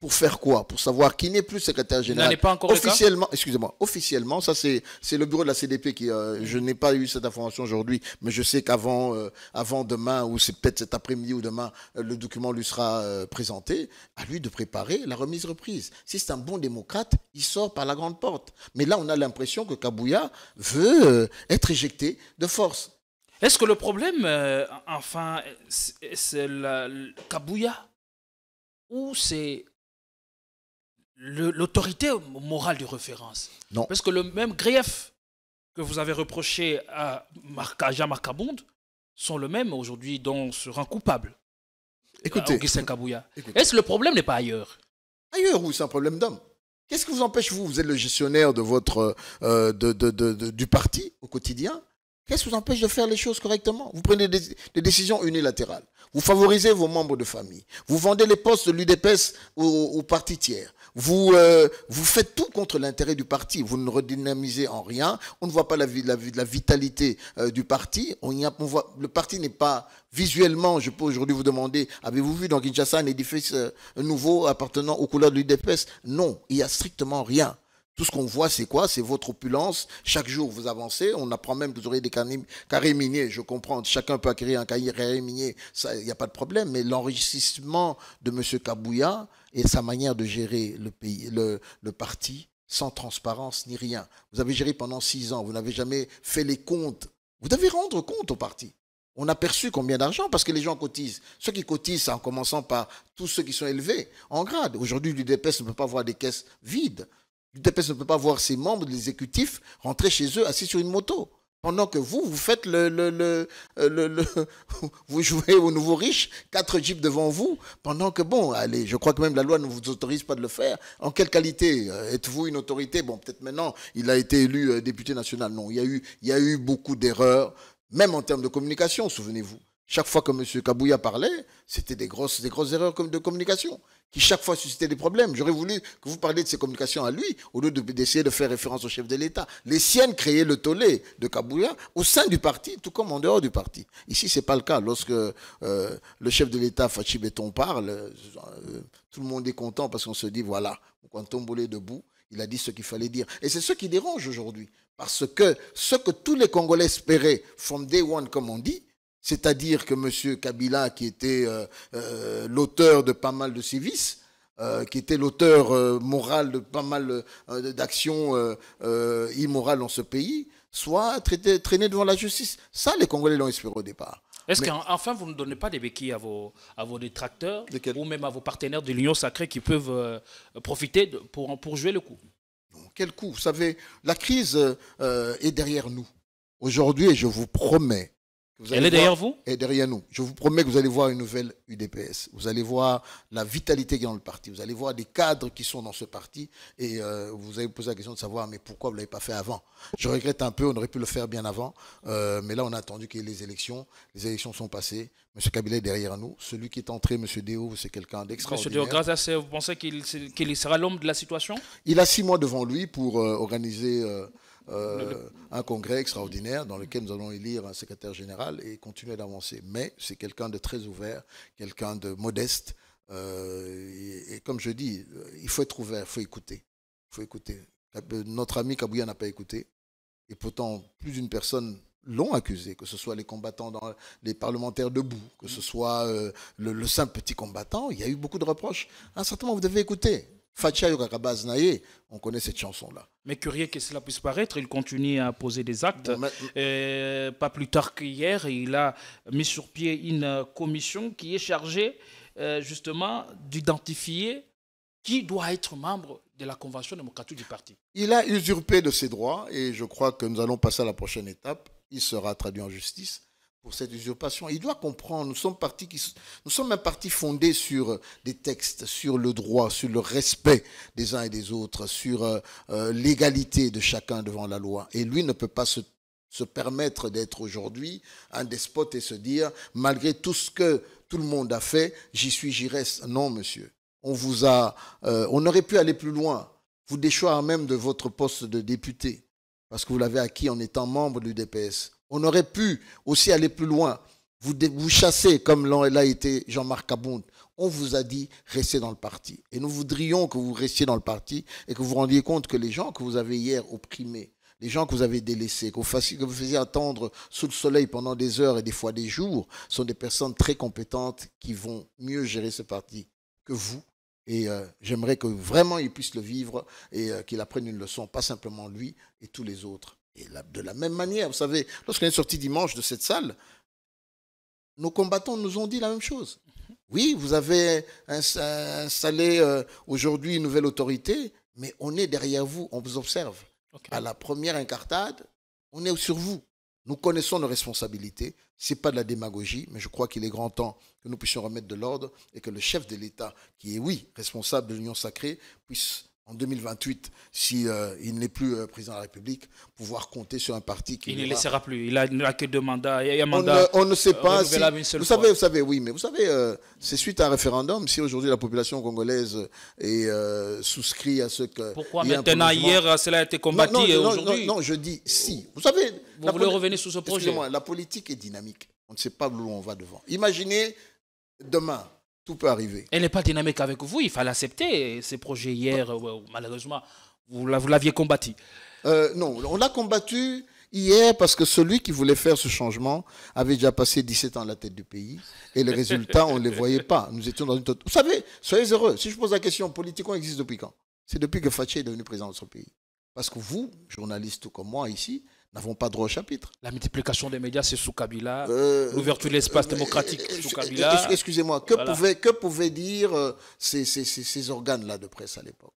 pour faire quoi Pour savoir qui n'est plus secrétaire général. Il pas encore officiellement, excusez-moi, officiellement, ça c'est le bureau de la CDP qui. Euh, je n'ai pas eu cette information aujourd'hui, mais je sais qu'avant euh, avant demain ou c'est peut-être cet après-midi ou demain, euh, le document lui sera présenté. À lui de préparer la remise reprise. Si c'est un bon démocrate, il sort par la grande porte. Mais là, on a l'impression que Kabouya veut être éjecté de force. Est-ce que le problème, enfin, c'est Kabouya ou c'est l'autorité morale de référence. Non. Parce que le même grief que vous avez reproché à, Jean-Marc Abound sont le même aujourd'hui dont rend coupable. Écoutez. Est-ce que le problème n'est pas ailleurs Ailleurs, oui, c'est un problème d'homme. Qu'est-ce qui vous empêche, vous Vous êtes le gestionnaire de votre, euh, de, de, du parti au quotidien. Qu'est-ce qui vous empêche de faire les choses correctement Vous prenez des, décisions unilatérales. Vous favorisez vos membres de famille. Vous vendez les postes de l'UDPS au aux partis tiers. Vous, euh, vous faites tout contre l'intérêt du parti. Vous ne redynamisez en rien. On ne voit pas la, la vitalité euh, du parti. On le parti n'est pas visuellement. Je peux aujourd'hui vous demander avez-vous vu dans Kinshasa un édifice euh, nouveau appartenant aux couleurs de l'UDPS Non, il n'y a strictement rien. Tout ce qu'on voit, c'est quoi C'est votre opulence. Chaque jour, vous avancez. On apprend même que vous aurez des carrés miniers. Je comprends. Chacun peut acquérir un carré minier. il n'y a pas de problème. Mais l'enrichissement de M. Kabouya, et sa manière de gérer le, parti sans transparence ni rien. Vous avez géré pendant six ans, vous n'avez jamais fait les comptes. Vous devez rendre compte au parti. On a perçu combien d'argent parce que les gens cotisent. Ceux qui cotisent, c'est en commençant par tous ceux qui sont élevés en grade. Aujourd'hui, l'UDPS ne peut pas voir des caisses vides. L'UDPS ne peut pas voir ses membres de l'exécutif rentrer chez eux assis sur une moto. Pendant que vous, vous faites le, le, le, euh, le vous jouez aux nouveaux riches, quatre jeeps devant vous, pendant que bon, allez, je crois que même la loi ne vous autorise pas de le faire. En quelle qualité euh, êtes-vous une autorité Bon, peut-être maintenant, il a été élu euh, député national. Non, il y a eu, il y a eu beaucoup d'erreurs, même en termes de communication, souvenez-vous. Chaque fois que M. Kabouya parlait, c'était des grosses, des grosses erreurs de communication qui chaque fois suscitaient des problèmes. J'aurais voulu que vous parliez de ces communications à lui au lieu d'essayer de, faire référence au chef de l'État. Les siennes créaient le tollé de Kabouya au sein du parti, tout comme en dehors du parti. Ici, ce n'est pas le cas. Lorsque euh, le chef de l'État, Fachi Béton, parle, euh, tout le monde est content parce qu'on se dit, voilà, quand on est debout, il a dit ce qu'il fallait dire. Et c'est ce qui dérange aujourd'hui. Parce que ce que tous les Congolais espéraient, from day one, comme on dit, c'est-à-dire que M. Kabila, qui était euh, euh, l'auteur de pas mal de sévices, euh, qui était l'auteur moral de pas mal d'actions immorales dans ce pays, soit traîné devant la justice. Ça, les Congolais l'ont espéré au départ. Est-ce qu'enfin, vous ne donnez pas des béquilles à vos, détracteurs ou même à vos partenaires de l'Union sacrée qui peuvent profiter pour, jouer le coup Quel coup Vous savez, la crise est derrière nous. Aujourd'hui, et je vous promets elle est derrière vous Elle Est derrière nous. Je vous promets que vous allez voir une nouvelle UDPS. Vous allez voir la vitalité qui est dans le parti. Vous allez voir des cadres qui sont dans ce parti. Et euh, vous allez vous poser la question de savoir, mais pourquoi vous ne l'avez pas fait avant Je regrette un peu, on aurait pu le faire bien avant. Euh, mais là, on a attendu qu'il y ait les élections. Les élections sont passées. M. Kabila est derrière nous. Celui qui est entré, M. Deo, c'est quelqu'un d'extraordinaire. M. Deo, grâce à ça, vous pensez qu'il sera l'homme de la situation Il a six mois devant lui pour euh, organiser euh, un congrès extraordinaire dans lequel nous allons élire un secrétaire général et continuer d'avancer. Mais c'est quelqu'un de très ouvert, quelqu'un de modeste. Euh, et, comme je dis, euh, il faut être ouvert, il faut écouter. faut écouter. Notre ami Kabouya n'a pas écouté. Et pourtant, plus d'une personne l'ont accusé, que ce soit les combattants, les parlementaires debout, que ce soit le, le, simple petit combattant. Il y a eu beaucoup de reproches. À un certain moment, vous devez écouter. Fatia on connaît cette chanson-là. Mais curieux que cela puisse paraître, il continue à poser des actes. Euh, pas plus tard qu'hier, il a mis sur pied une commission qui est chargée euh, justement d'identifier qui doit être membre de la Convention démocratique du parti. Il a usurpé de ses droits et je crois que nous allons passer à la prochaine étape. Il sera traduit en justice pour cette usurpation. Il doit comprendre, nous sommes, partis qui, nous sommes un parti fondé sur euh, des textes, sur le droit, sur le respect des uns et des autres, sur euh, euh, l'égalité de chacun devant la loi. Et lui ne peut pas se, se permettre d'être aujourd'hui un despote et se dire, malgré tout ce que tout le monde a fait, j'y suis, j'y reste. Non, monsieur. On vous a, on aurait pu aller plus loin, vous déchoir même de votre poste de député, parce que vous l'avez acquis en étant membre du DPS. On aurait pu aussi aller plus loin. Vous, vous chassez, comme l'a été Jean-Marc abond On vous a dit, restez dans le parti. Et nous voudrions que vous restiez dans le parti et que vous vous rendiez compte que les gens que vous avez hier opprimés, les gens que vous avez délaissés, que vous, que vous faisiez attendre sous le soleil pendant des heures et des fois des jours, sont des personnes très compétentes qui vont mieux gérer ce parti que vous. Et euh, j'aimerais que vraiment ils puissent le vivre et euh, qu'ils qu'il une leçon, pas simplement lui et tous les autres de la même manière, vous savez, lorsqu'on est sorti dimanche de cette salle, nos combattants nous ont dit la même chose. Oui, vous avez installé euh, aujourd'hui une nouvelle autorité, mais on est derrière vous, on vous observe. À la première incartade, on est sur vous. Nous connaissons nos responsabilités. Ce n'est pas de la démagogie, mais je crois qu'il est grand temps que nous puissions remettre de l'ordre et que le chef de l'État, qui est, oui, responsable de l'Union sacrée, puisse en 2028, si euh, n'est plus euh, président de la République, pouvoir compter sur un parti qui... Il ne le laissera plus. Il n'a que deux mandats. Il y a un on, ne, sait euh, pas. vous savez, vous savez, oui, mais vous savez, c'est suite à un référendum. Si aujourd'hui la population congolaise est souscrit à ce que... Pourquoi maintenant, hier, cela a été combattu non, aujourd'hui non, je dis si. Vous savez... Vous voulez revenir sur ce projet La politique est dynamique. On ne sait pas où on va devant. Imaginez demain peut arriver. Elle n'est pas dynamique avec vous, il fallait accepter ces projets hier, euh, malheureusement, vous l'aviez combattu. Euh, non, on l'a combattu hier parce que celui qui voulait faire ce changement avait déjà passé 17 ans à la tête du pays et les résultats, on ne les voyait pas. Nous étions dans une... Vous savez, soyez heureux, si je pose la question, on existe depuis quand C'est depuis que Fatché est devenu président de son pays. Parce que vous, journalistes comme moi ici, n'avons pas droit au chapitre. La multiplication des médias, c'est sous Kabila. Euh, L'ouverture de l'espace euh, démocratique, euh, sous Kabila. Excusez-moi, que, pouvait pouvaient, que dire ces, organes-là de presse à l'époque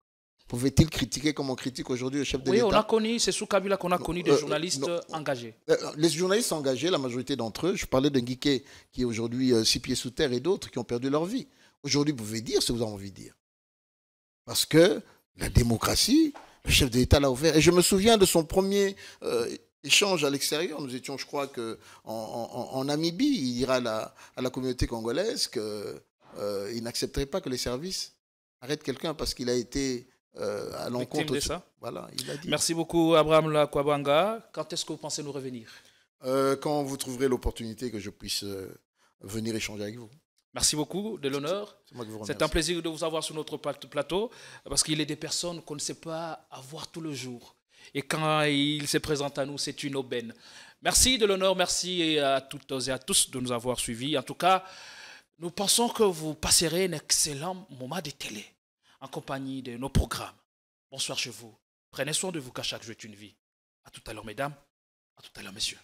pouvait ils critiquer comme on critique aujourd'hui le chef de l'État Oui, on a connu, c'est sous Kabila qu'on a connu des journalistes engagés. les journalistes engagés, la majorité d'entre eux, je parlais d'un Guiquet qui est aujourd'hui six pieds sous terre et d'autres qui ont perdu leur vie. Aujourd'hui, vous pouvez dire ce que vous avez envie de dire. Parce que la démocratie, le chef de l'État l'a ouvert. Et je me souviens de son premier euh, échange à l'extérieur. Nous étions, je crois, que en, Namibie. Il dira à la, communauté congolaise qu'il euh, n'accepterait pas que les services arrêtent quelqu'un parce qu'il a été euh, à l'encontre de ça. Voilà, il a dit. Merci beaucoup, Abraham Lakwabanga. Quand est-ce que vous pensez nous revenir Quand vous trouverez l'opportunité que je puisse venir échanger avec vous. Merci beaucoup de l'honneur. C'est un plaisir de vous avoir sur notre plateau parce qu'il est des personnes qu'on ne sait pas avoir tout le jour. Et quand il se présente à nous, c'est une aubaine. Merci de l'honneur, merci à toutes et à tous de nous avoir suivis. En tout cas, nous pensons que vous passerez un excellent moment de télé en compagnie de nos programmes. Bonsoir chez vous. Prenez soin de vous car chaque jour est une vie. À tout à l'heure, mesdames. À tout à l'heure, messieurs.